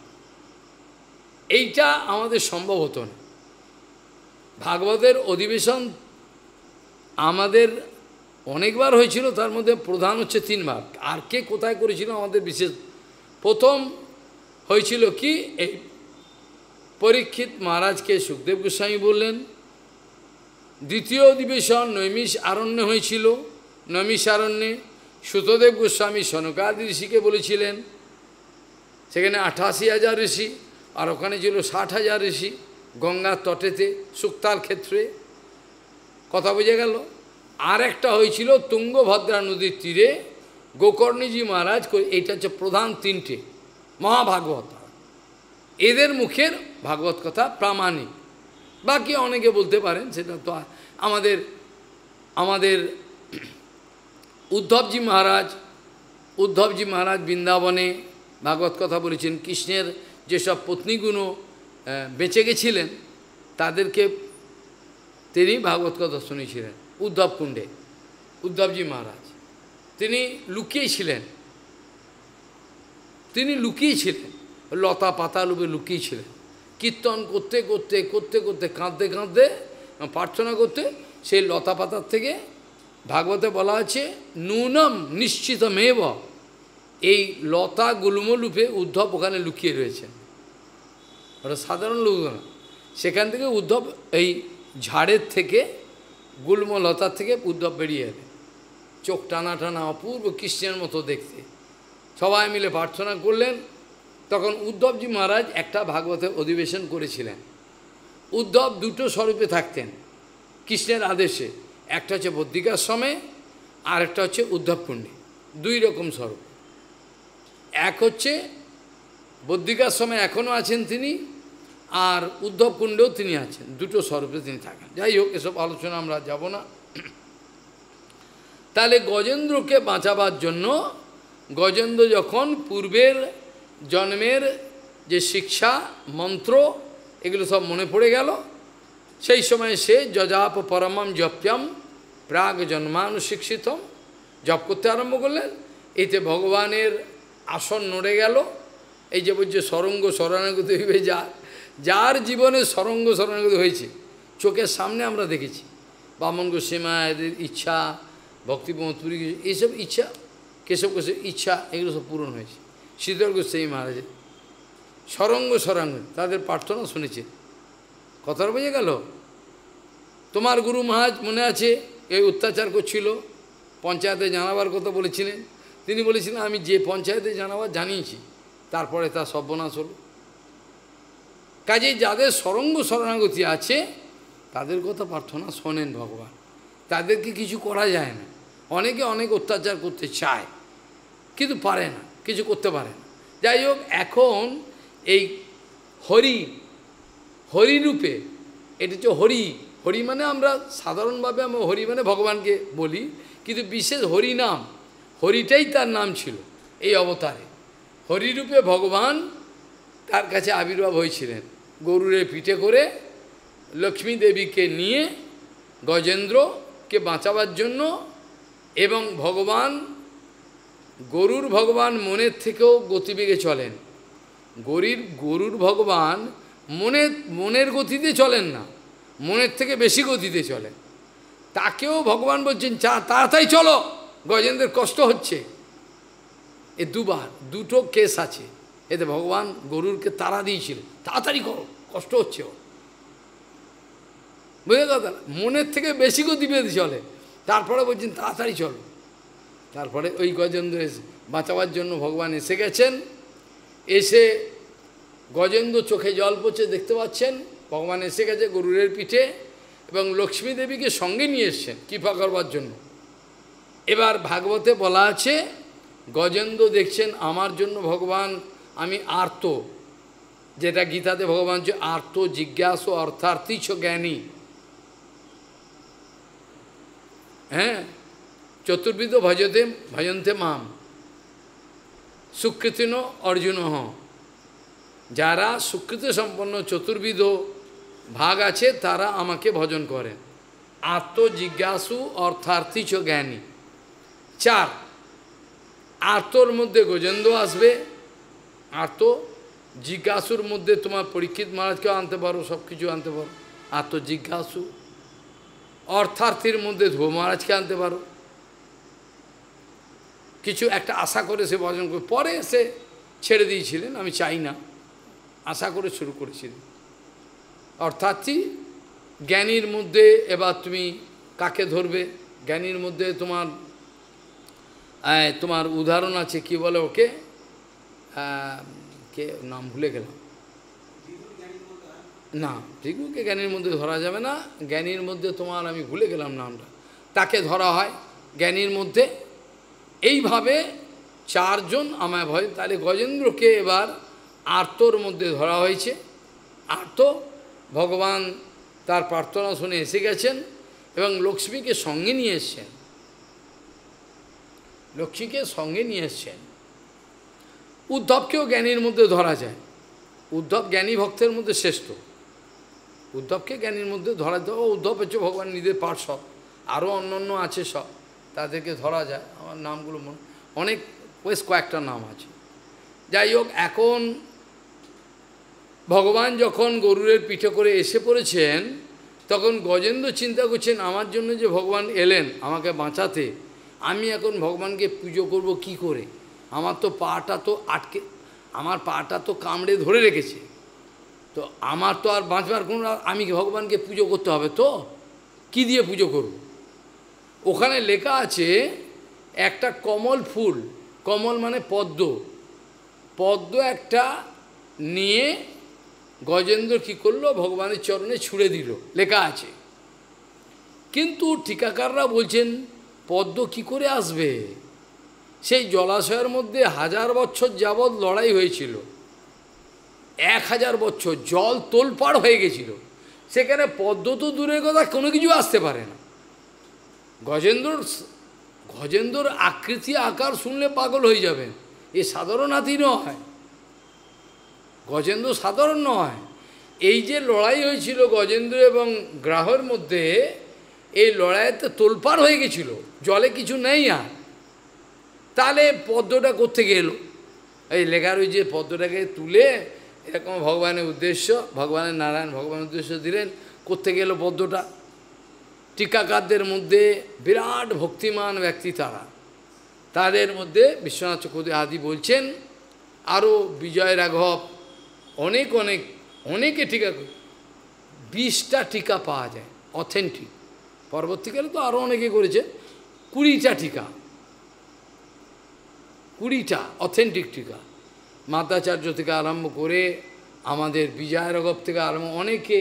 এইটা আমাদের সম্ভব হতো না ভাগবতের অধিবেশন আমাদের অনেকবার হয়েছিল তার মধ্যে প্রধান হচ্ছে তিনবার আর কে কোথায় করেছিল আমাদের বিশেষ প্রথম হয়েছিল কি এই পরীক্ষিত মহারাজকে সুখদেব গোস্বামী বললেন দ্বিতীয় অধিবেশন নৈমিষ আরণ্যে হয়েছিল নৈমিষ আরণ্যে সুতদেব গোস্বামী সনকাদি ঋষিকে বলেছিলেন সেখানে আঠাশি হাজার ঋষি আর ওখানে ছিল ষাট হাজার ঋষি গঙ্গার তটেতে সুক্তার ক্ষেত্রে কথা বুঝে গেল আর একটা হয়েছিল তুঙ্গভদ্রা নদীর তীরে গোকর্ণীজি মহারাজ এইটা হচ্ছে প্রধান তিনটে মহাভাগবত এদের মুখের ভাগবত কথা প্রামাণিক বাকি অনেকে বলতে পারেন সেটা তো আমাদের আমাদের উদ্ধবজি মহারাজ উদ্ধবজি মহারাজ বৃন্দাবনে ভাগবত কথা বলেছেন কৃষ্ণের যেসব পত্নীগুণ বেঁচে গেছিলেন তাদেরকে তিনি ভাগবত কথা শুনেছিলেন উদ্ধব কুণ্ডে উদ্ধবজি মহারাজ তিনি লুকিয়েছিলেন তিনি লুকিয়েছিলেন লতা পাতা লুপে লুকিয়েছিলেন কীর্তন করতে করতে করতে করতে কাঁদতে কাঁদতে প্রার্থনা করতে সেই লতা পাতার থেকে ভাগবতে বলা আছে নুনম নিশ্চিত মেব এই লতা লুপে উদ্ধব ওখানে লুকিয়ে রয়েছেন ওটা সাধারণ লোক সেখান থেকে উদ্ধব এই ঝাড়ের থেকে লতার থেকে উদ্ধব বেরিয়ে এলে চোখ টানা টানা অপূর্ব কৃষ্ণের মতো দেখতে সবাই মিলে প্রার্থনা করলেন তখন উদ্ধবজি মহারাজ একটা ভাগবতের অধিবেশন করেছিলেন উদ্ধব দুটো স্বরূপে থাকতেন কৃষ্ণের আদেশে একটা হচ্ছে বদ্রিকাশ্রমে আর একটা হচ্ছে উদ্ধবকুণ্ডে দুই রকম স্বরূপ এক হচ্ছে সময় এখনও আছেন তিনি আর উদ্ধব কুণ্ডেও তিনি আছেন দুটো স্বরূপে তিনি থাকেন যাই হোক এসব আলোচনা আমরা যাব না তাহলে গজেন্দ্রকে বাঁচাবার জন্য গজেন্দ্র যখন পূর্বের জন্মের যে শিক্ষা মন্ত্র এগুলো সব মনে পড়ে গেল সেই সময় সে যজাপ পরমম জপ্যম প্রাগ জন্মানুশিক্ষিতম জপ করতে আরম্ভ করলেন এতে ভগবানের আসন নড়ে গেল এই যে বলছে সরঙ্গ সরানুগতি হইবে যায় যার জীবনে সরঙ্গ সরঙ্গ হয়েছে চোখের সামনে আমরা দেখেছি বামন গোসীমা এদের ইচ্ছা ভক্তিপ্রমোদ এইসব ইচ্ছা কেশব কেশব ইচ্ছা এগুলো সব পূরণ হয়েছে শীতল গোস্বামী মহারাজের সরঙ্গ সরঙ্গ তাদের প্রার্থনা শুনেছে কথাটা বোঝা গেল তোমার গুরু মহারাজ মনে আছে এই অত্যাচার করছিল পঞ্চায়েতে জানাবার কথা বলেছিলেন তিনি বলেছিলেন আমি যে পঞ্চায়েতে জানাবার জানিয়েছি তারপরে তার সর্বনাশ হলো কাজে যাদের সরঙ্গ শরণাগতি আছে তাদের কথা প্রার্থনা শোনেন ভগবান তাদেরকে কিছু করা যায় না অনেকে অনেক অত্যাচার করতে চায় কিন্তু পারে না কিছু করতে পারে না যাই হোক এখন এই হরি হরি রূপে এটা হচ্ছে হরি হরি মানে আমরা সাধারণভাবে আমরা হরি মানে ভগবানকে বলি কিন্তু বিশেষ হরি নাম হরিটাই তার নাম ছিল এই অবতারে হরিরূপে ভগবান তার কাছে আবির্ভাব হয়েছিলেন গরুরে পিঠে করে লক্ষ্মী দেবীকে নিয়ে গজেন্দ্রকে বাঁচাবার জন্য এবং ভগবান গরুর ভগবান মনের থেকেও গতিবেগে চলেন গরির গরুর ভগবান মনের মনের গতিতে চলেন না মনের থেকে বেশি গতিতে চলেন তাকেও ভগবান বলছেন চা তাড়াতাড়ি চলো গজেন্দ্রের কষ্ট হচ্ছে এ দুবার দুটো কেস আছে এতে ভগবান গরুরকে তারা দিয়েছিল তাড়াতাড়ি করো কষ্ট হচ্ছে ও বুঝে কথা মনের থেকে বেশি গতি পেতে চলে তারপরে বলছেন তাড়াতাড়ি চলো তারপরে ওই গজেন্দ্র এসে বাঁচাবার জন্য ভগবান এসে গেছেন এসে গজেন্দ্র চোখে জল পচে দেখতে পাচ্ছেন ভগবান এসে গেছে গরুরের পিঠে এবং লক্ষ্মী দেবীকে সঙ্গে নিয়ে এসছেন কৃপা করবার জন্য এবার ভাগবতে বলা আছে গজেন্দ্র দেখছেন আমার জন্য ভগবান আমি আর্ত যেটা গীতাতে ভগবান যে আর্ত জিজ্ঞাস ছ জ্ঞানী হ্যাঁ চতুর্বিদ ভজতে ভজন্তে মাম সুকৃতিন অর্জুন হ যারা সুকৃতি সম্পন্ন চতুর্বিদ ভাগ আছে তারা আমাকে ভজন করে আত্মজিজ্ঞাসু ছ জ্ঞানী চার আত্মর মধ্যে গজেন্দ্র আসবে আর তো জিজ্ঞাসুর মধ্যে তোমার পরীক্ষিত মহারাজকেও আনতে পারো সব কিছু আনতে পারো আর তো জিজ্ঞাসু অর্থার্থীর মধ্যে ধো মহারাজকে আনতে পারো কিছু একটা আশা করে সে ভজন করে পরে এসে ছেড়ে দিয়েছিলেন আমি চাই না আশা করে শুরু করেছিলেন অর্থাৎ জ্ঞানীর মধ্যে এবার তুমি কাকে ধরবে জ্ঞানীর মধ্যে তোমার তোমার উদাহরণ আছে কি বলে ওকে কে নাম ভুলে গেলাম না ভিগুকে জ্ঞানীর মধ্যে ধরা যাবে না জ্ঞানীর মধ্যে তোমার আমি ভুলে গেলাম নামটা তাকে ধরা হয় জ্ঞানীর মধ্যে এইভাবে চারজন আমায় ভয় তাহলে গজেন্দ্রকে এবার আর্তর মধ্যে ধরা হয়েছে আর্ত ভগবান তার প্রার্থনা শুনে এসে গেছেন এবং লক্ষ্মীকে সঙ্গে নিয়ে এসছেন লক্ষ্মীকে সঙ্গে নিয়ে এসছেন উদ্ধবকেও জ্ঞানীর মধ্যে ধরা যায় উদ্ধব জ্ঞানী ভক্তের মধ্যে শ্রেষ্ঠ উদ্ধবকে জ্ঞানীর মধ্যে ধরা যায় ও উদ্ধব হচ্ছে ভগবান নিজের পার্শ্ব আরও অন্য অন্য আছে সব তাদেরকে ধরা যায় আমার নামগুলো মনে অনেক বেশ কয়েকটা নাম আছে যাই হোক এখন ভগবান যখন গরুরের পিঠে করে এসে পড়েছেন তখন গজেন্দ্র চিন্তা করছেন আমার জন্য যে ভগবান এলেন আমাকে বাঁচাতে আমি এখন ভগবানকে পুজো করব কি করে আমার তো পাটা তো আটকে আমার পাটা তো কামড়ে ধরে রেখেছে তো আমার তো আর বাঁচবার কোনো আমি ভগবানকে পুজো করতে হবে তো কি দিয়ে পুজো করব ওখানে লেখা আছে একটা কমল ফুল কমল মানে পদ্ম পদ্ম একটা নিয়ে গজেন্দ্র কি করলো ভগবানের চরণে ছুঁড়ে দিল লেখা আছে কিন্তু ঠিকাকাররা বলছেন পদ্ম কি করে আসবে সেই জলাশয়ের মধ্যে হাজার বছর যাবৎ লড়াই হয়েছিল এক হাজার বছর জল তোলপাড় হয়ে গেছিল সেখানে পদ্ম তো দূরের কথা কোনো কিছু আসতে পারে না গজেন্দ্রর গজেন্দ্রর আকৃতি আকার শুনলে পাগল হয়ে যাবে এ সাধারণ হাতি নয় গজেন্দ্র সাধারণ নয় এই যে লড়াই হয়েছিল গজেন্দ্র এবং গ্রাহর মধ্যে এই লড়াইতে তোলপাড় হয়ে গেছিল জলে কিছু নেই আর তাহলে পদ্মটা কোথেকে এলো এই লেখা রয়েছে পদ্মটাকে তুলে এরকম ভগবানের উদ্দেশ্য ভগবানের নারায়ণ ভগবানের উদ্দেশ্য দিলেন কোথেকে এলো পদ্মটা টিকাকারদের মধ্যে বিরাট ভক্তিমান ব্যক্তি তারা তাদের মধ্যে বিশ্বনাথ চক্রবর্তী আদি বলছেন আরও বিজয় রাঘব অনেক অনেক অনেকে টিকা বিশটা টিকা পাওয়া যায় অথেন্টিক পরবর্তীকালে তো আরও অনেকে করেছে কুড়িটা টিকা কুড়িটা অথেন্টিক টিকা মাতাচার্য থেকে আরম্ভ করে আমাদের বিজয়রগব থেকে আরম্ভ অনেকে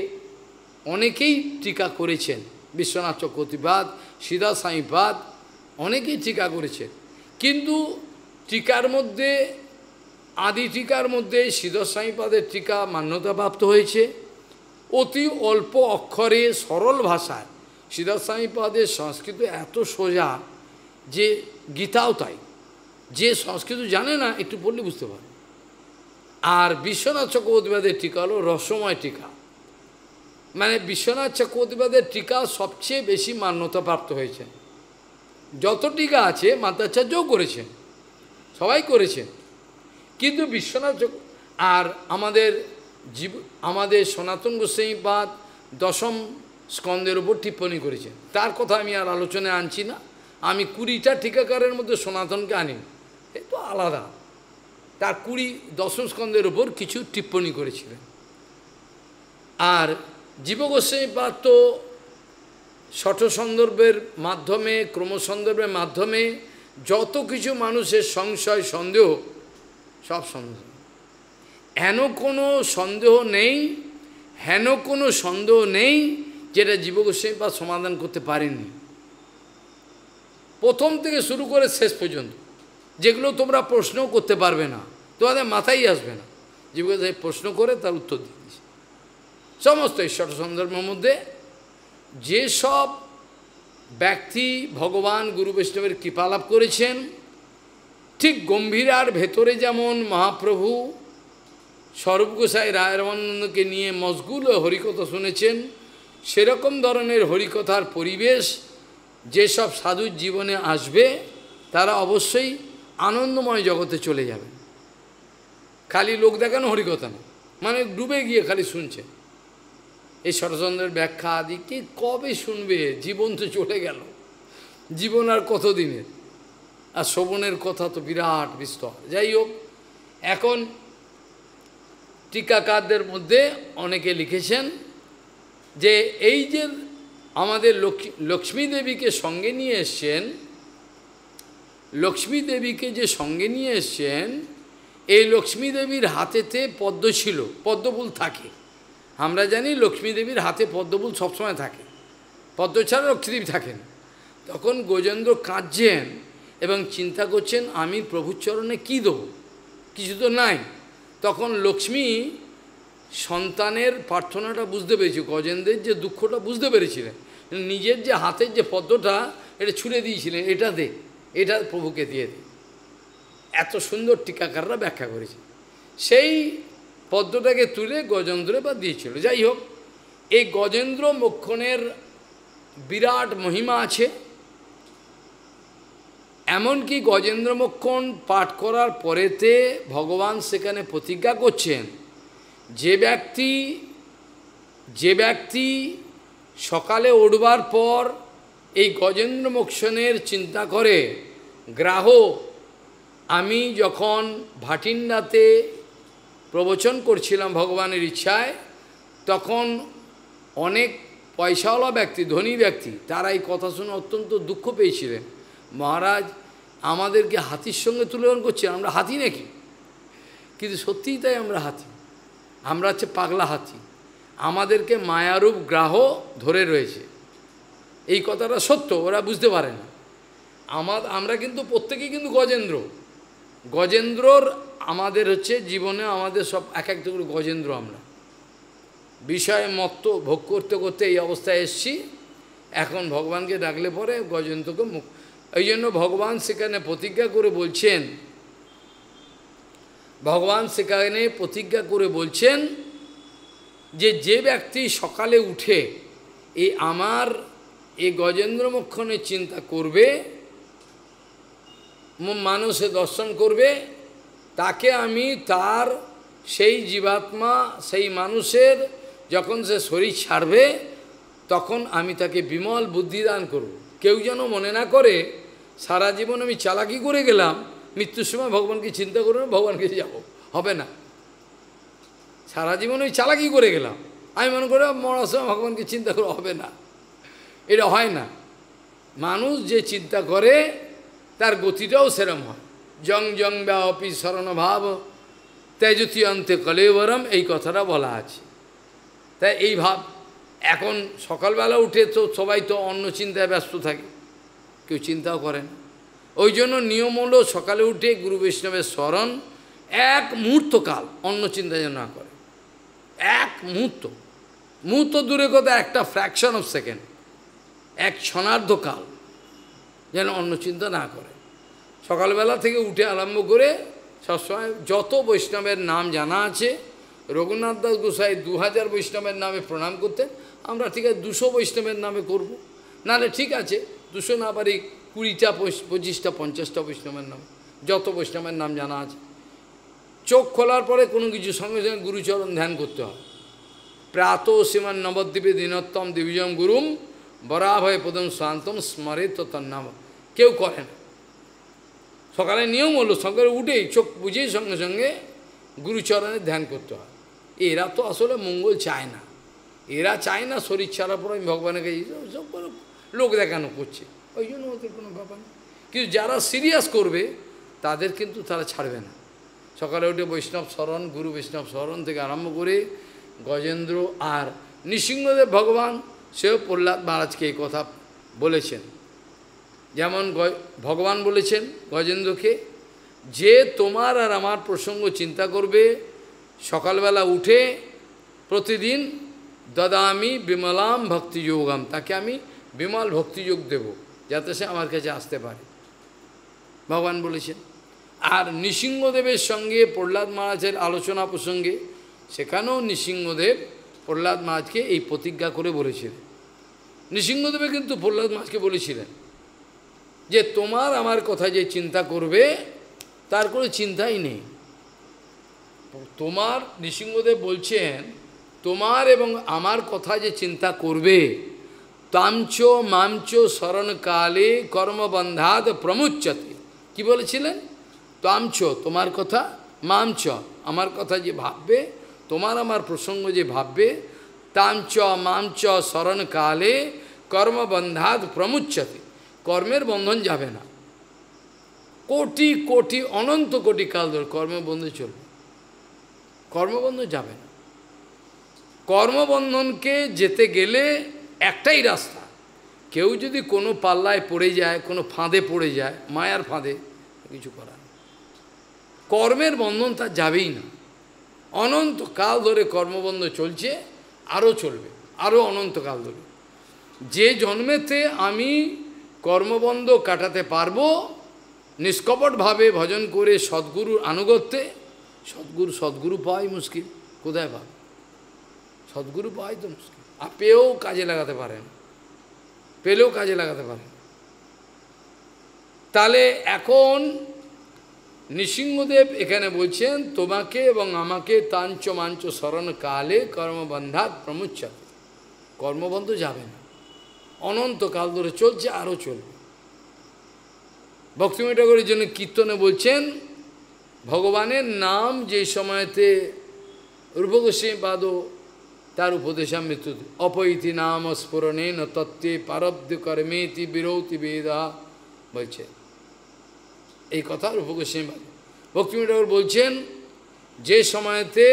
অনেকেই টিকা করেছেন বিশ্বনাথ চক্রতিবাদ সিদা সাইপাদ অনেকেই টিকা করেছেন কিন্তু টিকার মধ্যে আদি টিকার মধ্যে সিদ্ধস্বামীপাদের টিকা মান্যতাপ্রাপ্ত হয়েছে অতি অল্প অক্ষরে সরল ভাষায় সিদ্ধস্বামীপাদের সংস্কৃত এত সোজা যে গীতাও তাই যে সংস্কৃত জানে না একটু পড়লে বুঝতে পারে আর বিশ্বনাথ চক্রবর্তীবাদের টিকা হলো রসময় টিকা মানে বিশ্বনাথ চক্রবর্তীবাদের টিকা সবচেয়ে বেশি মান্যতা প্রাপ্ত হয়েছে যত টিকা আছে মাতাচার্যও করেছেন সবাই করেছে কিন্তু বিশ্বনাথ আর আমাদের জীব আমাদের সনাতন গোস্বাইপাদ দশম স্কন্দের উপর টিপ্পণী করেছে তার কথা আমি আর আলোচনায় আনছি না আমি কুড়িটা টিকাকারের মধ্যে সনাতনকে আনি তো আলাদা তার কুড়ি দশম স্কন্ধের ওপর কিছু টিপ্পণী করেছিলেন আর জীবগোস্বামীপাদ তো ষঠ সন্দর্ভের মাধ্যমে ক্রমসন্দর্ভের মাধ্যমে যত কিছু মানুষের সংশয় সন্দেহ সব সন্দেহ এন কোনো সন্দেহ নেই হেন কোনো সন্দেহ নেই যেটা জীবগোস্বামীপাদ সমাধান করতে পারেননি প্রথম থেকে শুরু করে শেষ পর্যন্ত যেগুলো তোমরা প্রশ্ন করতে পারবে না তোমাদের মাথায় আসবে না জীবিকা প্রশ্ন করে তার উত্তর দিয়ে দিয়েছে সমস্ত ঈশ্বর সন্দর্ভের মধ্যে যেসব ব্যক্তি ভগবান গুরু বৈষ্ণবের কৃপালাভ করেছেন ঠিক গম্ভীরার ভেতরে যেমন মহাপ্রভু স্বরূপ গোসাই রায়রমানন্দকে নিয়ে মজগুল হরিকথা শুনেছেন সেরকম ধরনের হরিকথার পরিবেশ যেসব সাধুর জীবনে আসবে তারা অবশ্যই আনন্দময় জগতে চলে যাবেন খালি লোক দেখানো হরিকথা না মানে ডুবে গিয়ে খালি শুনছে এই শরৎচন্দ্রের ব্যাখ্যা আদি কে কবে শুনবে জীবন তো চলে গেল জীবন আর কতদিনের আর শোভনের কথা তো বিরাট বিস্তর যাই হোক এখন টিকাকারদের মধ্যে অনেকে লিখেছেন যে এই যে আমাদের লক্ষ্মী লক্ষ্মীদেবীকে সঙ্গে নিয়ে এসছেন লক্ষ্মী দেবীকে যে সঙ্গে নিয়ে এসছেন এই লক্ষ্মী দেবীর হাতেতে পদ্ম ছিল পদ্মফুল থাকে আমরা জানি লক্ষ্মী দেবীর হাতে পদ্মফুল সবসময় থাকে পদ্ম ছাড়া লক্ষ্মীদেবী থাকেন তখন গজেন্দ্র কাঁদছেন এবং চিন্তা করছেন আমি প্রভুচরণে কী দেবো কিছু তো নাই তখন লক্ষ্মী সন্তানের প্রার্থনাটা বুঝতে পেরেছি গজেন্দ্রের যে দুঃখটা বুঝতে পেরেছিলেন নিজের যে হাতের যে পদ্মটা এটা ছুঁড়ে দিয়েছিলেন এটা দে এটা প্রভুকে দিয়ে দিই এত সুন্দর টিকাকাররা ব্যাখ্যা করেছে সেই পদ্মটাকে তুলে গজেন্দ্রে বা দিয়েছিল যাই হোক এই গজেন্দ্র মক্ষণের বিরাট মহিমা আছে এমনকি গজেন্দ্র মক্ষণ পাঠ করার পরেতে ভগবান সেখানে প্রতিজ্ঞা করছেন যে ব্যক্তি যে ব্যক্তি সকালে উঠবার পর এই গজেন্দ্র মোক্ষণের চিন্তা করে গ্রাহ আমি যখন ভাটিন্ডাতে প্রবচন করছিলাম ভগবানের ইচ্ছায় তখন অনেক পয়সাওয়ালা ব্যক্তি ধনী ব্যক্তি তারা এই কথা শুনে অত্যন্ত দুঃখ পেয়েছিলেন মহারাজ আমাদেরকে হাতির সঙ্গে তুলন করছেন আমরা হাতি নাকি কিন্তু সত্যিই তাই আমরা হাতি আমরা হচ্ছে পাগলা হাতি আমাদেরকে মায়ারূপ গ্রাহ ধরে রয়েছে এই কথাটা সত্য ওরা বুঝতে পারেন আমার আমরা কিন্তু প্রত্যেকেই কিন্তু গজেন্দ্র গজেন্দ্রর আমাদের হচ্ছে জীবনে আমাদের সব এক এক গজেন্দ্র আমরা বিষয়ে মত্ত ভোগ করতে করতে এই অবস্থায় এসছি এখন ভগবানকে ডাকলে পরে গজেন্দ্রকে মুখ এই জন্য ভগবান সেখানে প্রতিজ্ঞা করে বলছেন ভগবান সেখানে প্রতিজ্ঞা করে বলছেন যে যে ব্যক্তি সকালে উঠে এই আমার এই গজেন্দ্র মক্ষণের চিন্তা করবে মানুষে দর্শন করবে তাকে আমি তার সেই জীবাত্মা সেই মানুষের যখন সে শরীর ছাড়বে তখন আমি তাকে বিমল বুদ্ধি দান করব কেউ যেন মনে না করে সারা জীবন আমি চালাকি করে গেলাম মৃত্যুর সময় ভগবানকে চিন্তা করে ভগবানকে যাব হবে না সারা জীবন ওই চালাকি করে গেলাম আমি মনে করি মরার সময় ভগবানকে চিন্তা করে হবে না এটা হয় না মানুষ যে চিন্তা করে তার গতিটাও সেরম হয় জং জং বা অপি তাই তেজতি অন্তে কলেবরম এই কথাটা বলা আছে তাই এই ভাব এখন সকালবেলা উঠে তো সবাই তো অন্য চিন্তায় ব্যস্ত থাকে কেউ চিন্তাও করেন ওই জন্য নিয়ম হলো সকালে উঠে গুরু বৈষ্ণবের স্মরণ এক মুহূর্তকাল অন্য চিন্তা যেন না করে এক মুহূর্ত মুহূর্ত দূরে কথা একটা ফ্র্যাকশন অফ সেকেন্ড এক ক্ষণার্ধকাল যেন অন্য চিন্তা না করে সকালবেলা থেকে উঠে আরম্ভ করে সবসময় যত বৈষ্ণবের নাম জানা আছে রঘুনাথ দাস গোসাই দু হাজার বৈষ্ণবের নামে প্রণাম করতেন আমরা ঠিক আছে দুশো বৈষ্ণবের নামে করব। নাহলে ঠিক আছে দুশো না পারি কুড়িটা পঁচিশটা পঞ্চাশটা বৈষ্ণবের নাম যত বৈষ্ণবের নাম জানা আছে চোখ খোলার পরে কোনো কিছু সঙ্গে সঙ্গে গুরুচরণ ধ্যান করতে হয় প্রাত সীমান নবদ্বীপে দিনোত্তম দিবিজম গুরুম বরাভয় পদম শান্তম স্মরিত তন্নাম কেউ করে না সকালে নিয়ম হলো সকালে উঠেই চোখ বুঝেই সঙ্গে সঙ্গে গুরুচরণে ধ্যান করতে হয় এরা তো আসলে মঙ্গল চায় না এরা চায় না শরীর ছাড়ার পর আমি ভগবানের কাছে সব লোক দেখানো করছে ওই জন্য ওদের কোনো ব্যাপার নেই কিন্তু যারা সিরিয়াস করবে তাদের কিন্তু তারা ছাড়বে না সকালে উঠে বৈষ্ণব স্মরণ গুরু বৈষ্ণব স্মরণ থেকে আরম্ভ করে গজেন্দ্র আর নৃসিংহদেব ভগবান সেও প্রহ্লাদ মহারাজকে এই কথা বলেছেন যেমন ভগবান বলেছেন গজেন্দ্রকে যে তোমার আর আমার প্রসঙ্গ চিন্তা করবে সকালবেলা উঠে প্রতিদিন দদামি বিমলাম ভক্তিযোগাম তাকে আমি বিমল ভক্তিযোগ দেব যাতে সে আমার কাছে আসতে পারে ভগবান বলেছেন আর নৃসিংহদেবের সঙ্গে প্রহ্লাদ মহারাজের আলোচনা প্রসঙ্গে সেখানেও নৃসিংহদেব প্রহ্লাদ মহারাজকে এই প্রতিজ্ঞা করে বলেছিলেন নৃসিংহদেবে মানে কিন্তু প্রহ্লাদ মাছকে বলেছিলেন যে তোমার আমার কথা যে চিন্তা করবে তার কোনো চিন্তাই নেই তোমার নৃসিংহদেব মানে বলছেন তোমার এবং আমার কথা যে চিন্তা করবে তামচ মামচ স্মরণকালে কর্মবন্ধাদ প্রমুচ্চতে কি বলেছিলেন তামচ তোমার কথা মামচ আমার কথা যে ভাববে তোমার আমার প্রসঙ্গ যে ভাববে তাঞ্চ মাঞ্চ স্মরণকালে কর্মবন্ধাত প্রমুচ্ছতে কর্মের বন্ধন যাবে না কোটি কোটি অনন্ত কোটি কাল ধরে কর্মবন্ধ চলবে কর্মবন্ধ যাবে না কর্মবন্ধনকে যেতে গেলে একটাই রাস্তা কেউ যদি কোনো পাল্লায় পড়ে যায় কোনো ফাঁদে পড়ে যায় মায়ার ফাঁদে কিছু করার কর্মের বন্ধন তার যাবেই না অনন্তকাল ধরে কর্মবন্ধ চলছে আরও চলবে আরও অনন্তকাল ধরে যে জন্মেতে আমি কর্মবন্ধ কাটাতে পারবো নিষ্কপটভাবে ভজন করে সদ্গুরুর আনুগত্যে সদ্গুরু সদ্গুরু পাওয়াই মুশকিল কোথায় পাবে সদ্গুরু পাওয়াই তো মুশকিল আর পেয়েও কাজে লাগাতে পারেন পেলেও কাজে লাগাতে পারেন তাহলে এখন নৃসিংহদেব এখানে বলছেন তোমাকে এবং আমাকে তাঞ্চ মাঞ্চ স্মরণ কালে কর্মবন্ধা প্রমুচ্ছা কর্মবন্ধ যাবে না অনন্তকাল ধরে চলছে আরও চলবে ভক্তিমী ঠাকুরের জন্য কীর্তনে বলছেন ভগবানের নাম যে সময়তে রূপগোস্বী পাদ তার মৃত্যু অপৈতি নাম স্ফুরণেন তত্ত্বে পারব্ধ কর্মেতি বিরতি বেদা বলছেন এই কথা রূপগোস্বামী ভক্তিমী ঠাকুর বলছেন যে সময়তে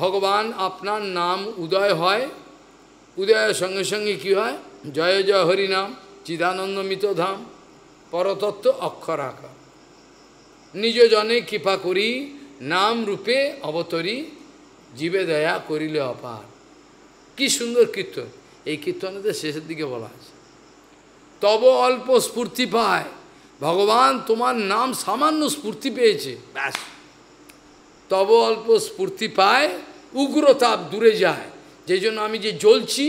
ভগবান আপনার নাম উদয় হয় উদয়ের সঙ্গে সঙ্গে কী হয় জয় জয় হরিনাম চিদানন্দ মিতধাম পরতত্ত্ব অক্ষর আকার নিজ জনে কৃপা করি নাম রূপে অবতরী জীবে দয়া করিলে অপার কি সুন্দর কীর্তন এই কীর্তনেতে শেষের দিকে বলা আছে তব অল্প স্ফূর্তি পায় ভগবান তোমার নাম সামান্য স্ফূর্তি পেয়েছে ব্যাস তব অল্প স্ফূর্তি পায় উগ্রতাপ দূরে যায় যে জন্য আমি যে জ্বলছি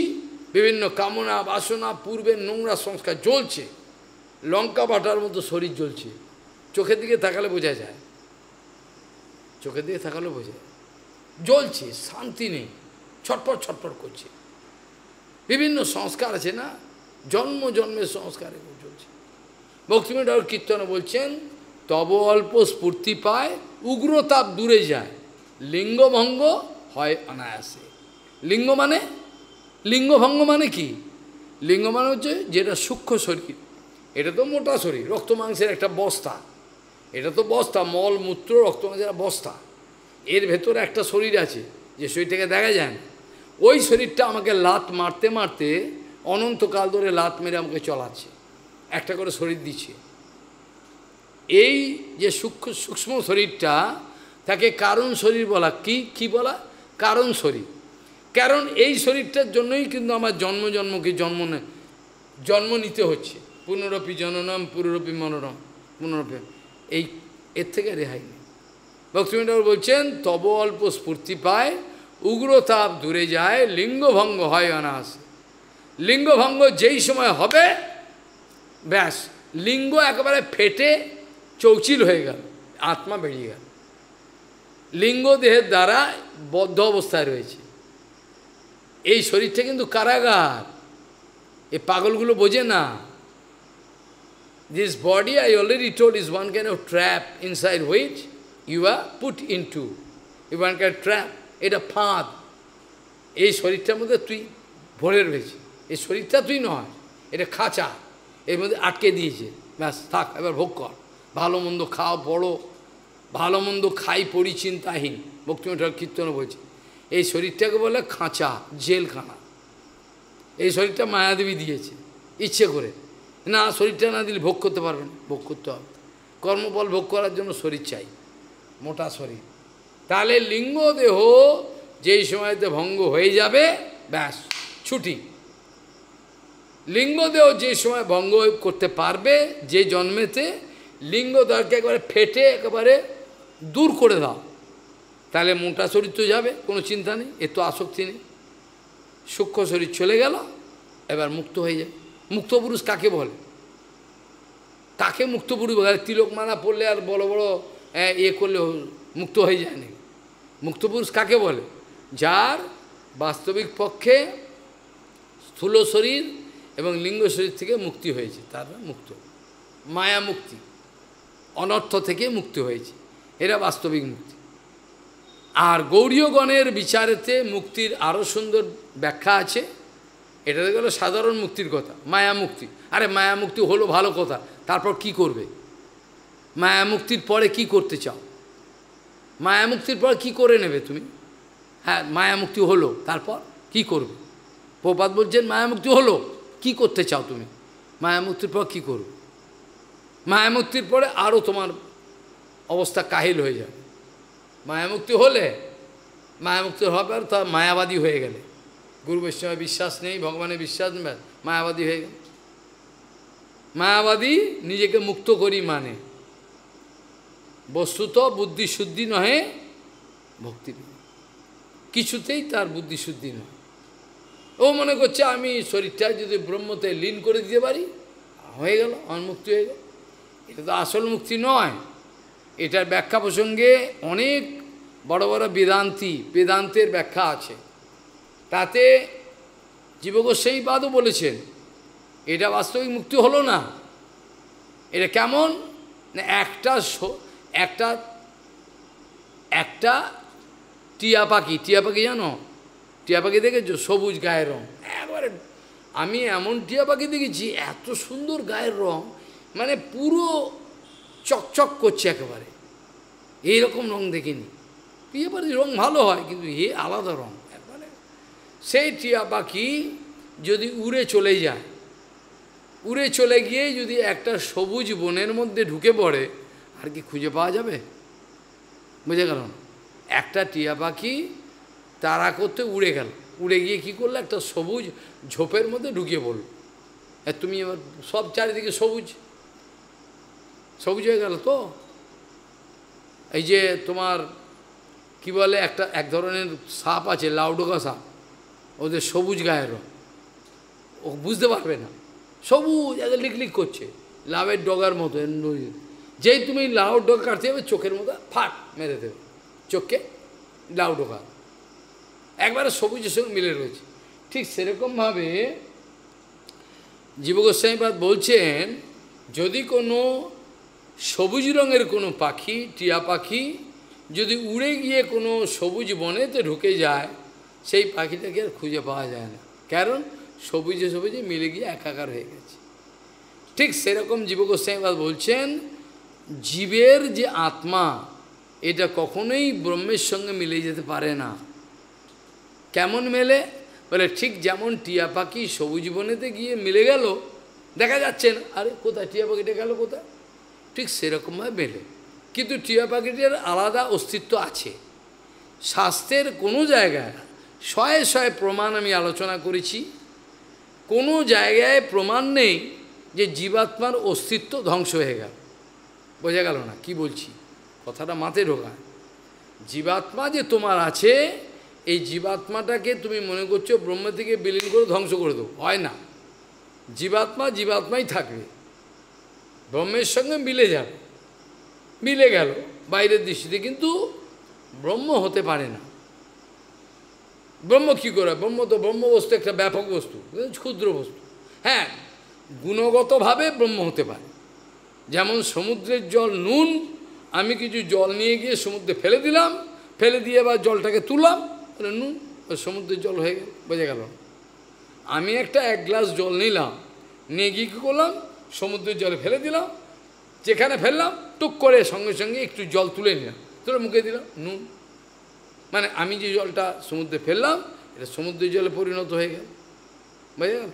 বিভিন্ন কামনা বাসনা পূর্বের নোংরা সংস্কার জ্বলছে লঙ্কা বাটার মতো শরীর জ্বলছে চোখের দিকে তাকালে বোঝা যায় চোখের দিকে তাকালে বোঝা যায় জ্বলছে শান্তি নেই ছটপট ছটপট করছে বিভিন্ন সংস্কার আছে না জন্ম জন্মের সংস্কার এগুলো ভক্তিমী কীর্তন বলছেন তব অল্প স্ফূর্তি পায় উগ্রতাপ দূরে যায় লিঙ্গভঙ্গ হয় অনায়াসে লিঙ্গ মানে লিঙ্গভঙ্গ মানে কি লিঙ্গ মানে হচ্ছে যেটা সূক্ষ্ম শরীর এটা তো মোটা শরীর রক্ত মাংসের একটা বস্তা এটা তো বস্তা মল মূত্র রক্ত মাংসের বস্তা এর ভেতরে একটা শরীর আছে যে শরীরটাকে দেখা যায় না ওই শরীরটা আমাকে লাত মারতে মারতে অনন্তকাল ধরে লাত মেরে আমাকে চলাচ্ছে একটা করে শরীর দিচ্ছে এই যে সূক্ষ্ম সূক্ষ্ম শরীরটা তাকে কারণ শরীর বলা কি কি বলা কারণ শরীর কারণ এই শরীরটার জন্যই কিন্তু আমার জন্ম জন্মকে জন্ম জন্ম নিতে হচ্ছে পুনরপি জননম পুনরপি মনোরম পুনরপি এই এর থেকে রেহাই নেই ভক্তিমিঠাকুর বলছেন তব অল্প স্ফূর্তি পায় উগ্রতাপ দূরে যায় লিঙ্গভঙ্গ হয় অনাস লিঙ্গভঙ্গ যেই সময় হবে ব্যাস লিঙ্গ একেবারে ফেটে চৌচিল হয়ে গেল আত্মা বেরিয়ে গেল লিঙ্গ দেহের দ্বারা বদ্ধ অবস্থায় রয়েছে এই শরীরটা কিন্তু কারাগার এই পাগলগুলো বোঝে না this body I already told, is one can trap inside which you are put in to you one can trap এটা ফাঁদ এই শরীরটার মধ্যে তুই ভরে রয়েছে এই শরীরটা তুই নয় এটা খাঁচা এর মধ্যে আটকে দিয়েছে ব্যাস থাক এবার ভোগ কর ভালো মন্দ খাও পড়ো ভালো মন্দ খাই পড়ি চিন্তাহীন ভক্তিমঠার কীর্তন বলছে এই শরীরটাকে বলে খাঁচা জেলখানা এই শরীরটা মায়াদেবী দিয়েছে ইচ্ছে করে না শরীরটা না দিলে ভোগ করতে পারবেন ভোগ করতে হবে কর্মফল ভোগ করার জন্য শরীর চাই মোটা শরীর তাহলে লিঙ্গ দেহ যেই সময়তে ভঙ্গ হয়ে যাবে ব্যাস ছুটি লিঙ্গদেহ যে সময় ভঙ্গ করতে পারবে যে জন্মেতে লিঙ্গ একবারে ফেটে একেবারে দূর করে দাও তাহলে মোটা শরীর তো যাবে কোনো চিন্তা নেই এ তো আসক্তি নেই সূক্ষ্ম শরীর চলে গেল এবার মুক্ত হয়ে যায় মুক্ত পুরুষ কাকে বলে কাকে মুক্ত পুরুষ বলে তিলক মালা পড়লে আর বড় বড় এ করলে মুক্ত হয়ে যায় না মুক্ত পুরুষ কাকে বলে যার বাস্তবিক পক্ষে স্থূল শরীর এবং লিঙ্গ শরীর থেকে মুক্তি হয়েছে তার মুক্ত মায়া মুক্তি অনর্থ থেকে মুক্তি হয়েছে এরা বাস্তবিক মুক্তি আর গৌরীয়গণের বিচারেতে মুক্তির আরও সুন্দর ব্যাখ্যা আছে এটা গেল সাধারণ মুক্তির কথা মায়া মুক্তি আরে মায়া মুক্তি হলো ভালো কথা তারপর কি করবে মায়া মুক্তির পরে কি করতে চাও মায়া মুক্তির পর কি করে নেবে তুমি হ্যাঁ মায়া মুক্তি হলো তারপর কি করবে প্রপাত বলছেন মায়ামুক্তি হলো কি করতে চাও তুমি মায়ামূর্তির পর কী করো মায়ামূর্তির পরে আরও তোমার অবস্থা কাহিল হয়ে যাবে মায়ামুক্তি হলে মায়ামুক্তি হবে আর তা মায়াবাদী হয়ে গেলে গুরু বৈষ্ণবের বিশ্বাস নেই ভগবানের বিশ্বাস নেই মায়াবাদী হয়ে গেল মায়াবাদী নিজেকে মুক্ত করি মানে বস্তুত বুদ্ধিশুদ্ধি নহে ভক্তি কিছুতেই তার বুদ্ধিশুদ্ধি নয় ও মনে করছে আমি শরীরটা যদি ব্রহ্মতে লীন করে দিতে পারি হয়ে গেল অনমুক্তি হয়ে গেল এটা তো আসল মুক্তি নয় এটার ব্যাখ্যা প্রসঙ্গে অনেক বড় বড় বেদান্তি বেদান্তের ব্যাখ্যা আছে তাতে বাদও বলেছেন এটা বাস্তবিক মুক্তি হলো না এটা কেমন না একটা একটা একটা টিয়া পাখি টিয়া পাখি জানো টিয়া পাখি দেখেছো সবুজ গায়ের রং একবারে আমি এমন টিয়া পাখি দেখেছি এত সুন্দর গায়ের রং মানে পুরো চকচক করছে একেবারে এইরকম রং দেখিনি টিয়া পাখি রং ভালো হয় কিন্তু এ আলাদা রং একবারে সেই টিয়া পাখি যদি উড়ে চলে যায় উড়ে চলে গিয়ে যদি একটা সবুজ বনের মধ্যে ঢুকে পড়ে আর কি খুঁজে পাওয়া যাবে বুঝে গেল একটা টিয়া পাখি তারা করতে উড়ে গেল উড়ে গিয়ে কি করলো একটা সবুজ ঝোপের মধ্যে ঢুকিয়ে বলল তুমি এবার সব চারিদিকে সবুজ সবুজ হয়ে গেল তো এই যে তোমার কি বলে একটা এক ধরনের সাপ আছে লাউডোকা সাপ ওদের সবুজ গায়ের ও বুঝতে পারবে না সবুজ একে লিকলিক করছে লাভের ডগার মতো যেই তুমি লাউ ডগা কাটতে হবে চোখের মতো ফাট মেরে দেবে চোখকে লাউ ডোকা একবারে সবুজের সঙ্গে মিলে রয়েছে ঠিক সেরকমভাবে জীবগোস্বামীবাদ বলছেন যদি কোনো সবুজ রঙের কোনো পাখি টিয়া পাখি যদি উড়ে গিয়ে কোনো সবুজ বনেতে ঢুকে যায় সেই পাখিটাকে আর খুঁজে পাওয়া যায় না কারণ সবুজে সবুজে মিলে গিয়ে একাকার হয়ে গেছে ঠিক সেরকম জীবগোস্বামীবাদ বলছেন জীবের যে আত্মা এটা কখনোই ব্রহ্মের সঙ্গে মিলে যেতে পারে না কেমন মেলে বলে ঠিক যেমন টিয়া পাখি সবুজ বনেতে গিয়ে মিলে গেল দেখা যাচ্ছে না আরে কোথায় টিয়া পাখিটা গেল কোথায় ঠিক সেরকমভাবে মেলে কিন্তু টিয়া পাখিটার আলাদা অস্তিত্ব আছে স্বাস্থ্যের কোনো জায়গায় শয়ে শয়ে প্রমাণ আমি আলোচনা করেছি কোনো জায়গায় প্রমাণ নেই যে জীবাত্মার অস্তিত্ব ধ্বংস হয়ে গেল বোঝা গেল না কি বলছি কথাটা মাথায় ঢোকা জীবাত্মা যে তোমার আছে এই জীবাত্মাটাকে তুমি মনে করছো ব্রহ্ম থেকে বিলীন করে ধ্বংস করে দেবো হয় না জীবাত্মা জীবাত্মাই থাকবে ব্রহ্মের সঙ্গে মিলে যাবে মিলে গেল বাইরের দৃষ্টিতে কিন্তু ব্রহ্ম হতে পারে না ব্রহ্ম কী করে ব্রহ্ম তো ব্রহ্ম বস্তু একটা ব্যাপক বস্তু ক্ষুদ্র বস্তু হ্যাঁ গুণগতভাবে ব্রহ্ম হতে পারে যেমন সমুদ্রের জল নুন আমি কিছু জল নিয়ে গিয়ে সমুদ্রে ফেলে দিলাম ফেলে দিয়ে আবার জলটাকে তুললাম বলে নু ওই সমুদ্রের জল হয়ে গেল বোঝা গেল আমি একটা এক গ্লাস জল নিলাম নিয়ে গিয়ে কী করলাম সমুদ্রের জলে ফেলে দিলাম যেখানে ফেললাম টুক করে সঙ্গে সঙ্গে একটু জল তুলে নিলাম তুলে মুখে দিলাম নুন মানে আমি যে জলটা সমুদ্রে ফেললাম এটা সমুদ্রের জলে পরিণত হয়ে গেল বুঝা গেল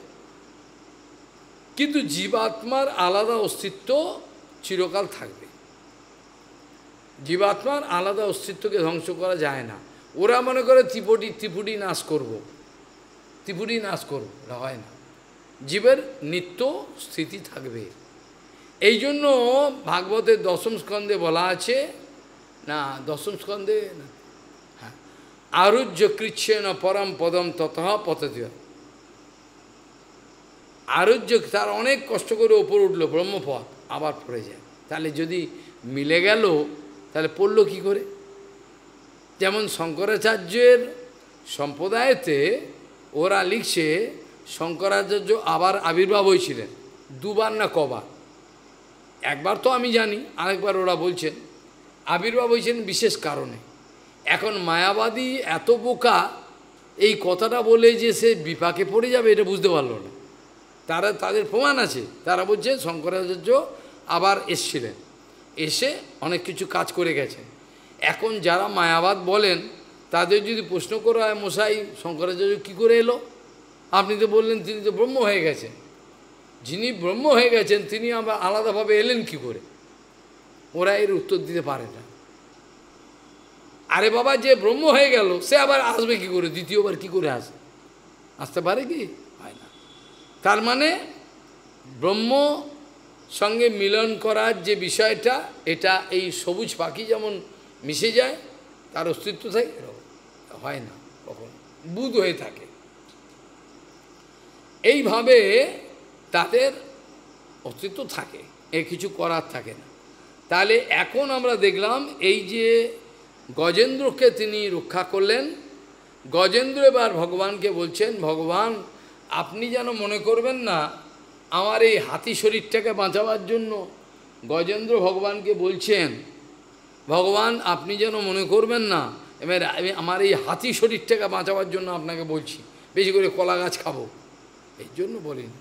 কিন্তু জীবাত্মার আলাদা অস্তিত্ব চিরকাল থাকবে জীবাত্মার আলাদা অস্তিত্বকে ধ্বংস করা যায় না ওরা মনে করে ত্রিপুটি ত্রিপুটি নাশ করব। ত্রিপুটি নাশ করব হয় না জীবের নিত্য স্থিতি থাকবে এই জন্য ভাগবতের দশম স্কন্ধে বলা আছে না দশম স্কন্ধে হ্যাঁ আরুজ্য কৃচ্ছেন পরম পদম ততহ পতত আরুজ্য তার অনেক কষ্ট করে ওপর উঠলো ব্রহ্মপথ আবার পড়ে যায় তাহলে যদি মিলে গেল তাহলে পড়লো কি করে যেমন শঙ্করাচার্যের সম্প্রদায়তে ওরা লিখছে শঙ্করাচার্য আবার আবির্ভাব হয়েছিলেন দুবার না কবার একবার তো আমি জানি আরেকবার ওরা বলছেন আবির্ভাব হয়েছেন বিশেষ কারণে এখন মায়াবাদী এত বোকা এই কথাটা বলে যে সে বিপাকে পড়ে যাবে এটা বুঝতে পারলো না তারা তাদের প্রমাণ আছে তারা বলছে শঙ্করাচার্য আবার এসছিলেন এসে অনেক কিছু কাজ করে গেছেন এখন যারা মায়াবাদ বলেন তাদের যদি প্রশ্ন করা হয় মশাই শঙ্করাচার্য কী করে এলো আপনি তো বললেন তিনি তো ব্রহ্ম হয়ে গেছেন যিনি ব্রহ্ম হয়ে গেছেন তিনি আবার আলাদাভাবে এলেন কি করে ওরা এর উত্তর দিতে পারে না আরে বাবা যে ব্রহ্ম হয়ে গেল সে আবার আসবে কি করে দ্বিতীয়বার কি করে আসবে আসতে পারে কি হয় না তার মানে ব্রহ্ম সঙ্গে মিলন করার যে বিষয়টা এটা এই সবুজ পাখি যেমন মিশে যায় তার অস্তিত্ব থাকে হয় না কখন বুধ হয়ে থাকে এইভাবে তাদের অস্তিত্ব থাকে এ কিছু করার থাকে না তাহলে এখন আমরা দেখলাম এই যে গজেন্দ্রকে তিনি রক্ষা করলেন গজেন্দ্র এবার ভগবানকে বলছেন ভগবান আপনি যেন মনে করবেন না আমার এই হাতি শরীরটাকে বাঁচাবার জন্য গজেন্দ্র ভগবানকে বলছেন ভগবান আপনি যেন মনে করবেন না এবার আমার এই হাতি শরীরটাকে বাঁচাবার জন্য আপনাকে বলছি বেশি করে কলা গাছ খাবো এই জন্য বলিনি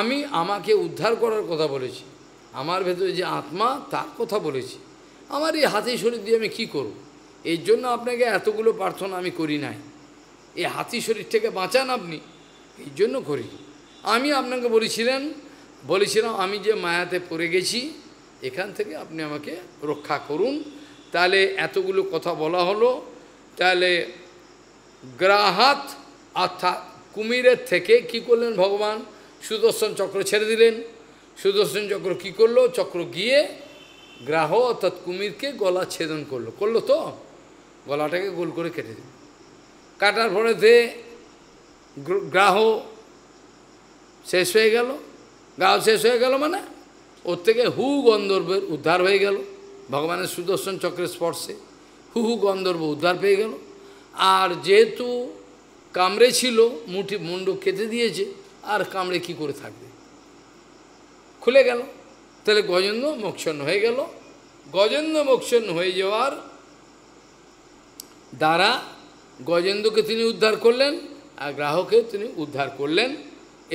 আমি আমাকে উদ্ধার করার কথা বলেছি আমার ভেতরে যে আত্মা তার কথা বলেছি আমার এই হাতি শরীর দিয়ে আমি কি করব এর জন্য আপনাকে এতগুলো প্রার্থনা আমি করি নাই এই হাতি শরীর থেকে বাঁচান আপনি এই জন্য করি আমি আপনাকে বলেছিলেন বলেছিলাম আমি যে মায়াতে পড়ে গেছি এখান থেকে আপনি আমাকে রক্ষা করুন তাহলে এতগুলো কথা বলা হলো তাহলে গ্রাহাত অর্থাৎ কুমিরের থেকে কি করলেন ভগবান সুদর্শন চক্র ছেড়ে দিলেন সুদর্শন চক্র কি করলো চক্র গিয়ে গ্রাহ অর্থাৎ কুমিরকে গলা ছেদন করলো করলো তো গলাটাকে গোল করে কেটে দিল কাটার দে গ্রাহ শেষ হয়ে গেল গ্রাহ শেষ হয়ে গেল মানে ওর থেকে হু গন্ধর্বের উদ্ধার হয়ে গেল ভগবানের সুদর্শন চক্রের স্পর্শে হু হু গন্ধর্ব উদ্ধার পেয়ে গেল আর যেহেতু কামড়ে ছিল মুঠি মুন্ড কেটে দিয়েছে আর কামড়ে কি করে থাকবে খুলে গেল তাহলে গজেন্দ্র মোক্ষণ হয়ে গেল গজেন্দ্র মোক্ষণ হয়ে যাওয়ার দ্বারা গজেন্দ্রকে তিনি উদ্ধার করলেন আর গ্রাহকে তিনি উদ্ধার করলেন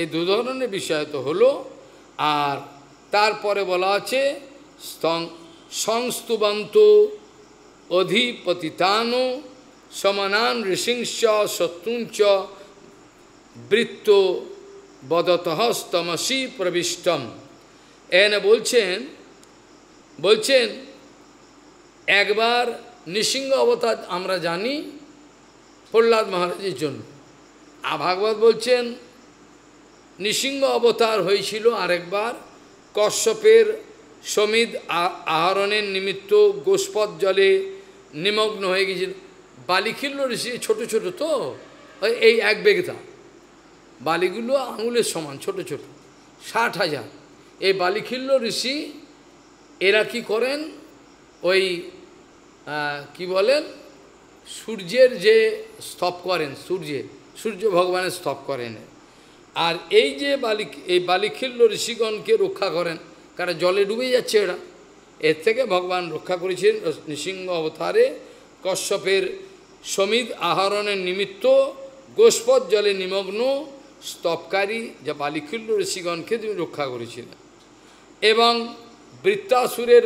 এই দু ধরনের বিষয় তো হলো আর তারপরে বলা আছে সংস্তুবন্ত অধিপতিতানো সমানান ঋষিংশ শত্রুঞ্চ বৃত্ত বদতহস্তমসি প্রবিষ্টম এনে বলছেন বলছেন একবার নৃসিংহ অবতার আমরা জানি প্রহ্লাদ মহারাজের জন্য আর ভাগবত বলছেন নৃসিংহ অবতার হয়েছিল আরেকবার কশ্যপের সমিদ আহরণের নিমিত্ত গোষ্পদ জলে নিমগ্ন হয়ে গেছিল বালিখিল্ল ঋষি ছোট ছোট তো এই এক বেগতা বালিগুলো আঙুলের সমান ছোট ছোট ষাট হাজার এই বালিখিল্ল ঋষি এরা কি করেন ওই কি বলেন সূর্যের যে স্তব করেন সূর্যের সূর্য ভগবানের স্তব করেন আর এই যে বালি এই বালিখিল্য ঋষিগণকে রক্ষা করেন কারণ জলে ডুবে যাচ্ছে এরা এর থেকে ভগবান রক্ষা করেছেন নৃসিংহ অবতারে কশ্যপের সমিত আহরণের নিমিত্ত গোষ্পদ জলে নিমগ্ন স্তবকারী যা বালিখিল্য ঋষিগণকে তুমি রক্ষা করেছিলেন এবং বৃত্তাসুরের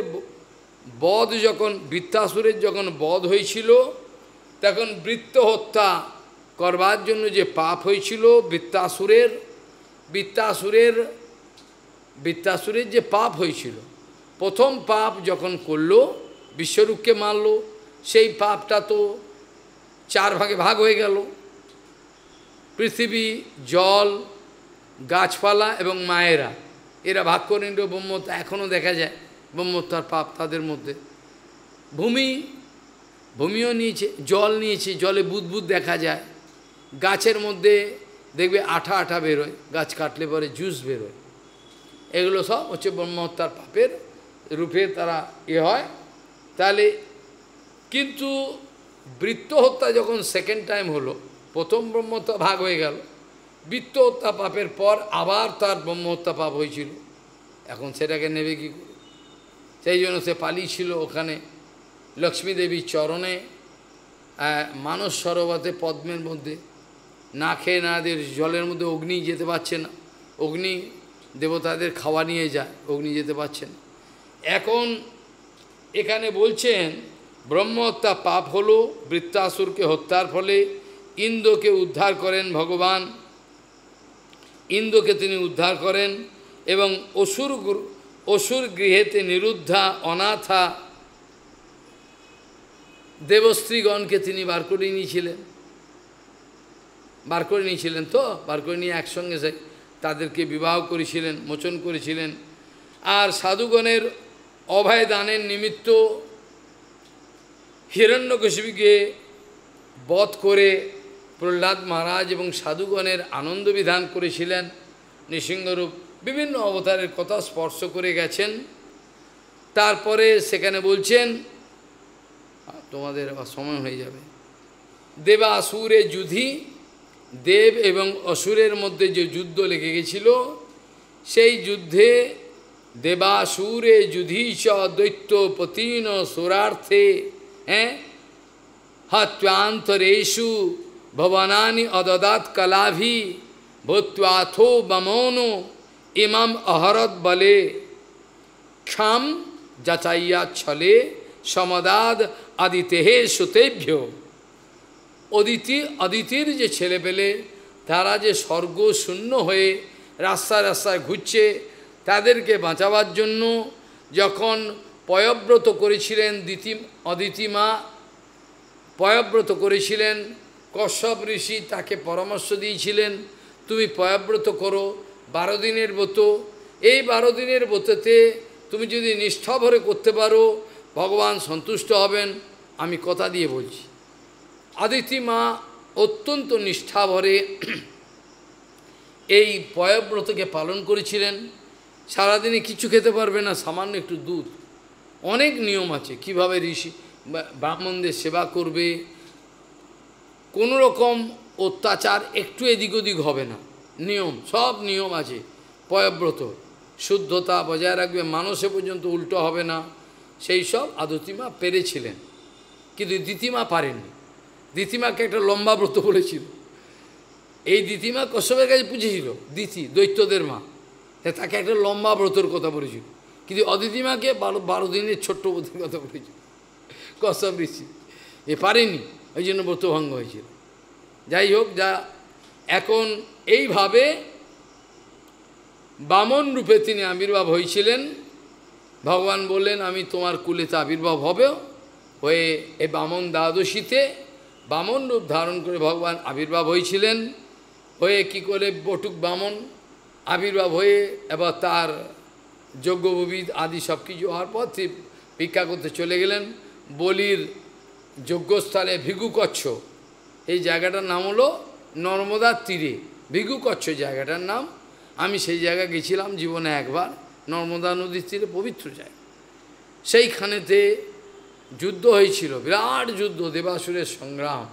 বধ যখন বৃত্তাসুরের যখন বধ হয়েছিল তখন বৃত্ত হত্যা করবার জন্য যে পাপ হয়েছিল বৃত্তাসুরের বৃত্তাসুরের বৃত্তাসুরের যে পাপ হয়েছিল প্রথম পাপ যখন করল বিশ্বরূপকে মারল সেই পাপটা তো চার ভাগে ভাগ হয়ে গেল পৃথিবী জল গাছপালা এবং মায়েরা এরা ভাগ করে নিল ব্রহ্মতা এখনও দেখা যায় ব্রহ্মতার পাপ তাদের মধ্যে ভূমি ভূমিও নিয়েছে জল নিয়েছে জলে বুদবুদ দেখা যায় গাছের মধ্যে দেখবে আঠা আঠা বেরোয় গাছ কাটলে পরে জুস বেরোয় এগুলো সব হচ্ছে ব্রহ্মহত্যার পাপের রূপে তারা এ হয় তাহলে কিন্তু বৃত্ত হত্যা যখন সেকেন্ড টাইম হলো প্রথম ব্রহ্মহত্যা ভাগ হয়ে গেল বৃত্ত হত্যা পাপের পর আবার তার ব্রহ্মহত্যা পাপ হয়েছিল এখন সেটাকে নেবে কি করে সেই জন্য সে পালিয়েছিল ওখানে লক্ষ্মীদেবীর চরণে মানস সরোবাতে পদ্মের মধ্যে না খেয়ে না এদের জলের মধ্যে অগ্নি যেতে পারছে না অগ্নি দেবতাদের খাওয়া নিয়ে যায় অগ্নি যেতে পারছে না এখন এখানে বলছেন ব্রহ্মহত্যা পাপ হলো বৃত্তাসুরকে হত্যার ফলে ইন্দ্রকে উদ্ধার করেন ভগবান ইন্দ্রকে তিনি উদ্ধার করেন এবং অসুর অসুর গৃহেতে নিরুদ্ধা অনাথা দেবস্ত্রীগণকে তিনি বার করে নিয়েছিলেন বার করে নিয়েছিলেন তো বার করে নিয়ে একসঙ্গে যাই তাদেরকে বিবাহ করেছিলেন মোচন করেছিলেন আর সাধুগণের অভয় দানের নিমিত্ত হিরণ্যকশিবীকে বধ করে প্রহ্লাদ মহারাজ এবং সাধুগণের আনন্দ বিধান করেছিলেন নৃসিংহরূপ বিভিন্ন অবতারের কথা স্পর্শ করে গেছেন তারপরে সেখানে বলছেন তোমাদের আবার সময় হয়ে যাবে দেবাসুরে যুধি দেব এবং অসুরের মধ্যে যে যুদ্ধ লেগে গেছিল সেই যুদ্ধে দেবাসুরে যুধীচ দৈত্য পতীন সুরার্থে হ্যাঁ হত্যান্তরেশু ভবনানি অদদাত কলাভি ভূত্বাথো বমনো ইমাম অহরত বলে ক্ষাম যাচাইয়া ছলে সমদাদ আদিতেহে সুতেভ্য অদিতি অদিতির যে ছেলে পেলে তারা যে স্বর্গ শূন্য হয়ে রাস্তায় রাস্তায় ঘুরছে তাদেরকে বাঁচাবার জন্য যখন পয়ব্রত করেছিলেন দিতি অদিতিমা পয়ব্রত করেছিলেন কশ্যপ ঋষি তাকে পরামর্শ দিয়েছিলেন তুমি পয়ব্রত করো বারো দিনের ব্রত এই বারো দিনের ব্রততে তুমি যদি নিষ্ঠাভরে করতে পারো ভগবান সন্তুষ্ট হবেন আমি কথা দিয়ে বলছি আদিতি মা অত্যন্ত নিষ্ঠাভরে এই পয়ব্রতকে পালন করেছিলেন সারাদিনে কিছু খেতে পারবে না সামান্য একটু দুধ অনেক নিয়ম আছে কিভাবে ঋষি ব্রাহ্মণদের সেবা করবে কোনো রকম অত্যাচার একটু এদিক ওদিক হবে না নিয়ম সব নিয়ম আছে পয়ব্রত শুদ্ধতা বজায় রাখবে মানুষে পর্যন্ত উল্টো হবে না সেই সব আদতিমা পেরেছিলেন কিন্তু দ্বিতীমা পারেননি দিতিমাকে একটা লম্বা ব্রত বলেছিল এই দিতিমা কশ্যপের কাছে পুজেছিল দিতি দৈত্যদের মা তাকে একটা লম্বা ব্রতর কথা বলেছিল কিন্তু অদিতিমাকে বারো বারো দিনের ছোট্ট ব্রতের কথা বলেছিল কশ্যপ ঋষি এ পারেনি ওই জন্য ব্রতভঙ্গ হয়েছিল যাই হোক যা এখন এইভাবে বামন রূপে তিনি আবির্ভাব হয়েছিলেন ভগবান বললেন আমি তোমার কুলেতে আবির্ভাব হবেও হয়ে এই বামন দ্বাদশীতে বামন রূপ ধারণ করে ভগবান আবির্ভাব হয়েছিলেন হয়ে কি করে বটুক বামন আবির্ভাব হয়ে এবার তার যজ্ঞবিদ আদি সব কিছু হওয়ার পর ভিক্ষা করতে চলে গেলেন বলির যজ্ঞস্থলে ভিগুকচ্ছ এই জায়গাটার নাম হলো নর্মদার তীরে ভিগুকচ্ছ জায়গাটার নাম আমি সেই জায়গায় গেছিলাম জীবনে একবার নর্মদা নদীর তীরে পবিত্র জায়গা সেইখানেতে যুদ্ধ হয়েছিল বিরাট যুদ্ধ দেবাসুরের সংগ্রাম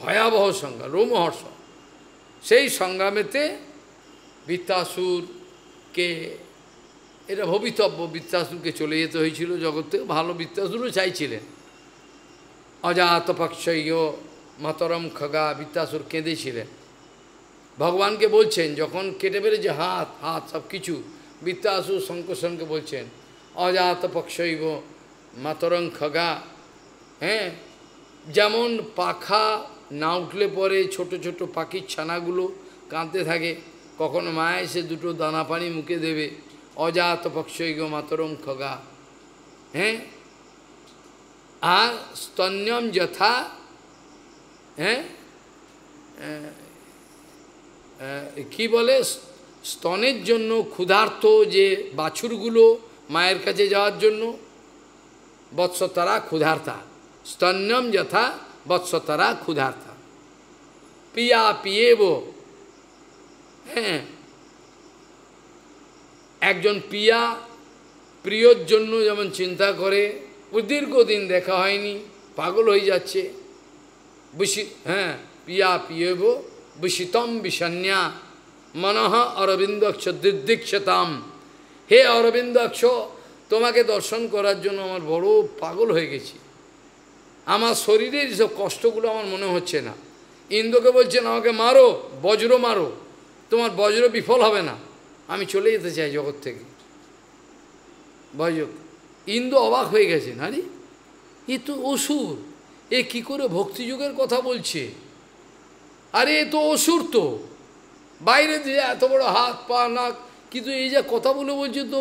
ভয়াবহ সংগ্রাম রোমহর্ষ সেই সংগ্রামেতে বৃত্তাসুরকে এটা ভবিতব্য বৃত্তাসুরকে চলে যেতে হয়েছিল জগৎ থেকে ভালো বৃত্তাসুরও চাইছিলেন অজাতপক্ষয় মাতরম খগা বৃত্তাসুর কেঁদেছিলেন ভগবানকে বলছেন যখন কেটে বেড়েছে হাত হাত সব কিছু বৃত্তাসুর শঙ্কর বলছেন অজাতপক্ষয় মাতরং খগা হ্যাঁ যেমন পাখা না উঠলে পরে ছোট ছোট পাখির ছানাগুলো কাঁদতে থাকে কখনো মায়ে এসে দুটো দানা পানি মুখে দেবে অজাত পক্ষৈগ মাতরং খগা হ্যাঁ আর স্তন্যম যথা হ্যাঁ কি বলে স্তনের জন্য ক্ষুধার্ত যে বাছুরগুলো মায়ের কাছে যাওয়ার জন্য বৎসতরা ক্ষুধার্থা স্তন্যম যথা বৎসতরা ক্ষুধার্থা পিয়া পিয়েব হ্যাঁ একজন পিয়া প্রিয়র জন্য যেমন চিন্তা করে দীর্ঘদিন দেখা হয়নি পাগল হয়ে যাচ্ছে বুসি হ্যাঁ পিয়া পিয়েব বুসিতম বিষণ্যা মনহ অরবিন্দ দিদীক্ষতাম হে অরবিন্দ তোমাকে দর্শন করার জন্য আমার বড় পাগল হয়ে গেছি আমার শরীরের যেসব কষ্টগুলো আমার মনে হচ্ছে না ইন্দ্রকে বলছেন আমাকে মারো বজ্র মারো তোমার বজ্র বিফল হবে না আমি চলে যেতে চাই জগৎ থেকে বজ্র ইন্দু অবাক হয়ে গেছে নারি এ তো অসুর এ কি করে ভক্তিযুগের কথা বলছে আরে এ তো অসুর তো বাইরে যে এত বড় হাত পা নাক কিন্তু এই যে কথা বলে বলছে তো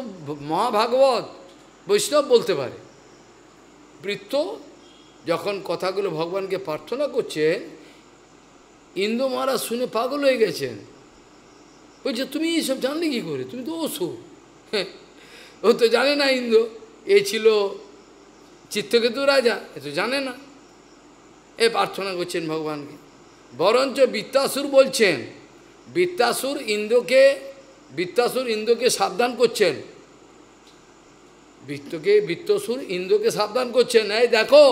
মহাভাগবত বৈষ্ণব বলতে পারে বৃত্ত যখন কথাগুলো ভগবানকে প্রার্থনা করছে ইন্দু মহারাজ শুনে পাগল হয়ে গেছেন বলছে তুমি এইসব জানলে কী করে তুমি তো অসুর হ্যাঁ, ও তো জানে না ইন্দু এ ছিল চিত্তকেতু রাজা এ তো জানে না এ প্রার্থনা করছেন ভগবানকে বরঞ্চ বৃত্তাসুর বলছেন বৃত্তাসুর ইন্দ্রকে বৃত্তাসুর ইন্দ্রকে সাবধান করছেন বৃত্তকে বৃত্তসুর ইন্দ্রকে সাবধান করছেন এই দেখো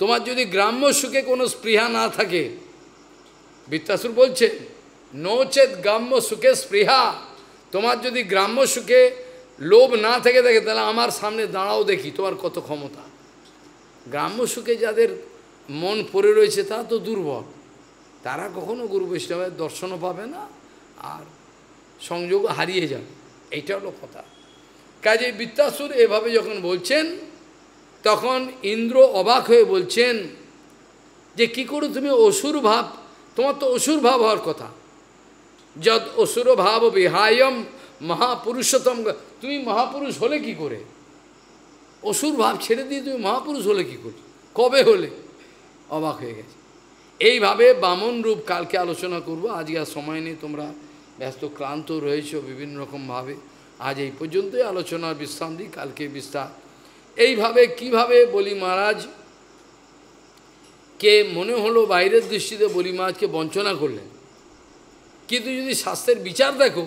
তোমার যদি গ্রাম্য সুখে কোনো স্পৃহা না থাকে বৃত্তাসুর বলছে নৌচেত গ্রাম্য সুখে স্পৃহা তোমার যদি গ্রাম্য সুখে লোভ না থেকে থাকে তাহলে আমার সামনে দাঁড়াও দেখি তোমার কত ক্ষমতা গ্রাম্য সুখে যাদের মন পড়ে রয়েছে তা তো দুর্বল তারা কখনো গুরু বৈষ্ণবের দর্শনও পাবে না আর সংযোগ হারিয়ে যাবে এইটা হলো কথা কাজে বৃত্তাসুর এভাবে যখন বলছেন তখন ইন্দ্র অবাক হয়ে বলছেন যে কি করো তুমি অসুর ভাব তোমার তো অসুর ভাব হওয়ার কথা যত অসুর ভাব বিহায়ম মহাপুরুষোত্তম তুমি মহাপুরুষ হলে কি করে অসুর ভাব ছেড়ে দিয়ে তুমি মহাপুরুষ হলে কি করে কবে হলে অবাক হয়ে গেছে এইভাবে বামন রূপ কালকে আলোচনা করব আজকে আর সময় নেই তোমরা ব্যস্ত ক্লান্ত রয়েছ বিভিন্ন রকমভাবে আজ এই পর্যন্তই আলোচনার বিশ্রাম দিই কালকে বিস্তার এইভাবে কিভাবে বলি মহারাজ কে মনে হলো বাইরের দৃষ্টিতে বলি মহারাজকে বঞ্চনা করলেন কিন্তু যদি স্বাস্থ্যের বিচার দেখো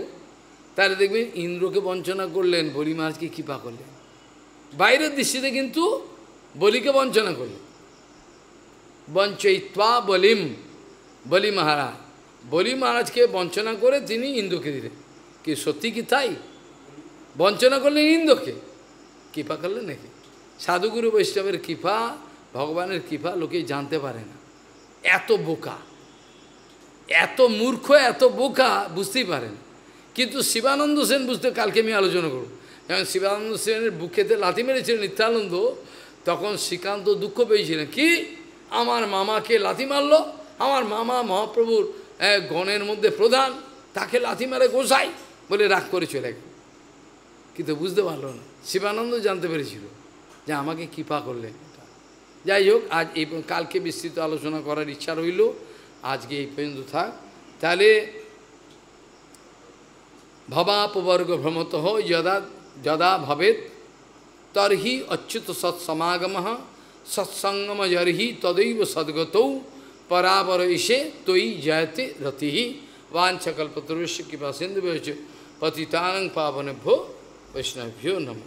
তাহলে দেখবেন ইন্দ্রকে বঞ্চনা করলেন বলি মহারাজকে কৃপা করলেন বাইরের দৃষ্টিতে কিন্তু বলিকে বঞ্চনা করলেন বঞ্চয়িত্বা বলিম বলি মহারাজ বলি মহারাজকে বঞ্চনা করে তিনি ইন্দ্রকে দিলেন কি সত্যি কি তাই বঞ্চনা করলেন ইন্দকে কৃপা করলেন নাকি সাধুগুরু বৈষ্ণবের কৃপা ভগবানের কৃপা লোকে জানতে পারে না এত বোকা এত মূর্খ এত বোকা বুঝতেই পারেন কিন্তু শিবানন্দ সেন বুঝতে কালকে আমি আলোচনা করব যেমন শিবানন্দ সেনের বুকেতে লাথি মেরেছিলেন নিত্যানন্দ তখন শ্রীকান্ত দুঃখ পেয়েছিলেন কি আমার মামাকে লাথি মারল আমার মামা মহাপ্রভুর গণের মধ্যে প্রধান তাকে লাথি মারে গোসাই বলে রাগ করে চলে গেল কি তো বুঝতে পারল শিবানন্দ জানতে পেরেছিল যে আমাকে কি পা করলে যাই হোক আজ এই কালকে বিস্তারিত আলোচনা করার ইচ্ছা হইল আজকে এই পর্যন্ত থাক ভাবাপ বর্গ ভ্রমত যদা যদা ভবত তরহি অচ্চত সত সমাগমঃ সৎসংগময়হি তদৈব সদগতু পরাবর ইসে তোই যতে রতিহি வாঞ্চকল্প ত্রুষ কি পা সিন্ধু বেচ পতিতাং পাবনি ভূ Vaishnavyo Namo.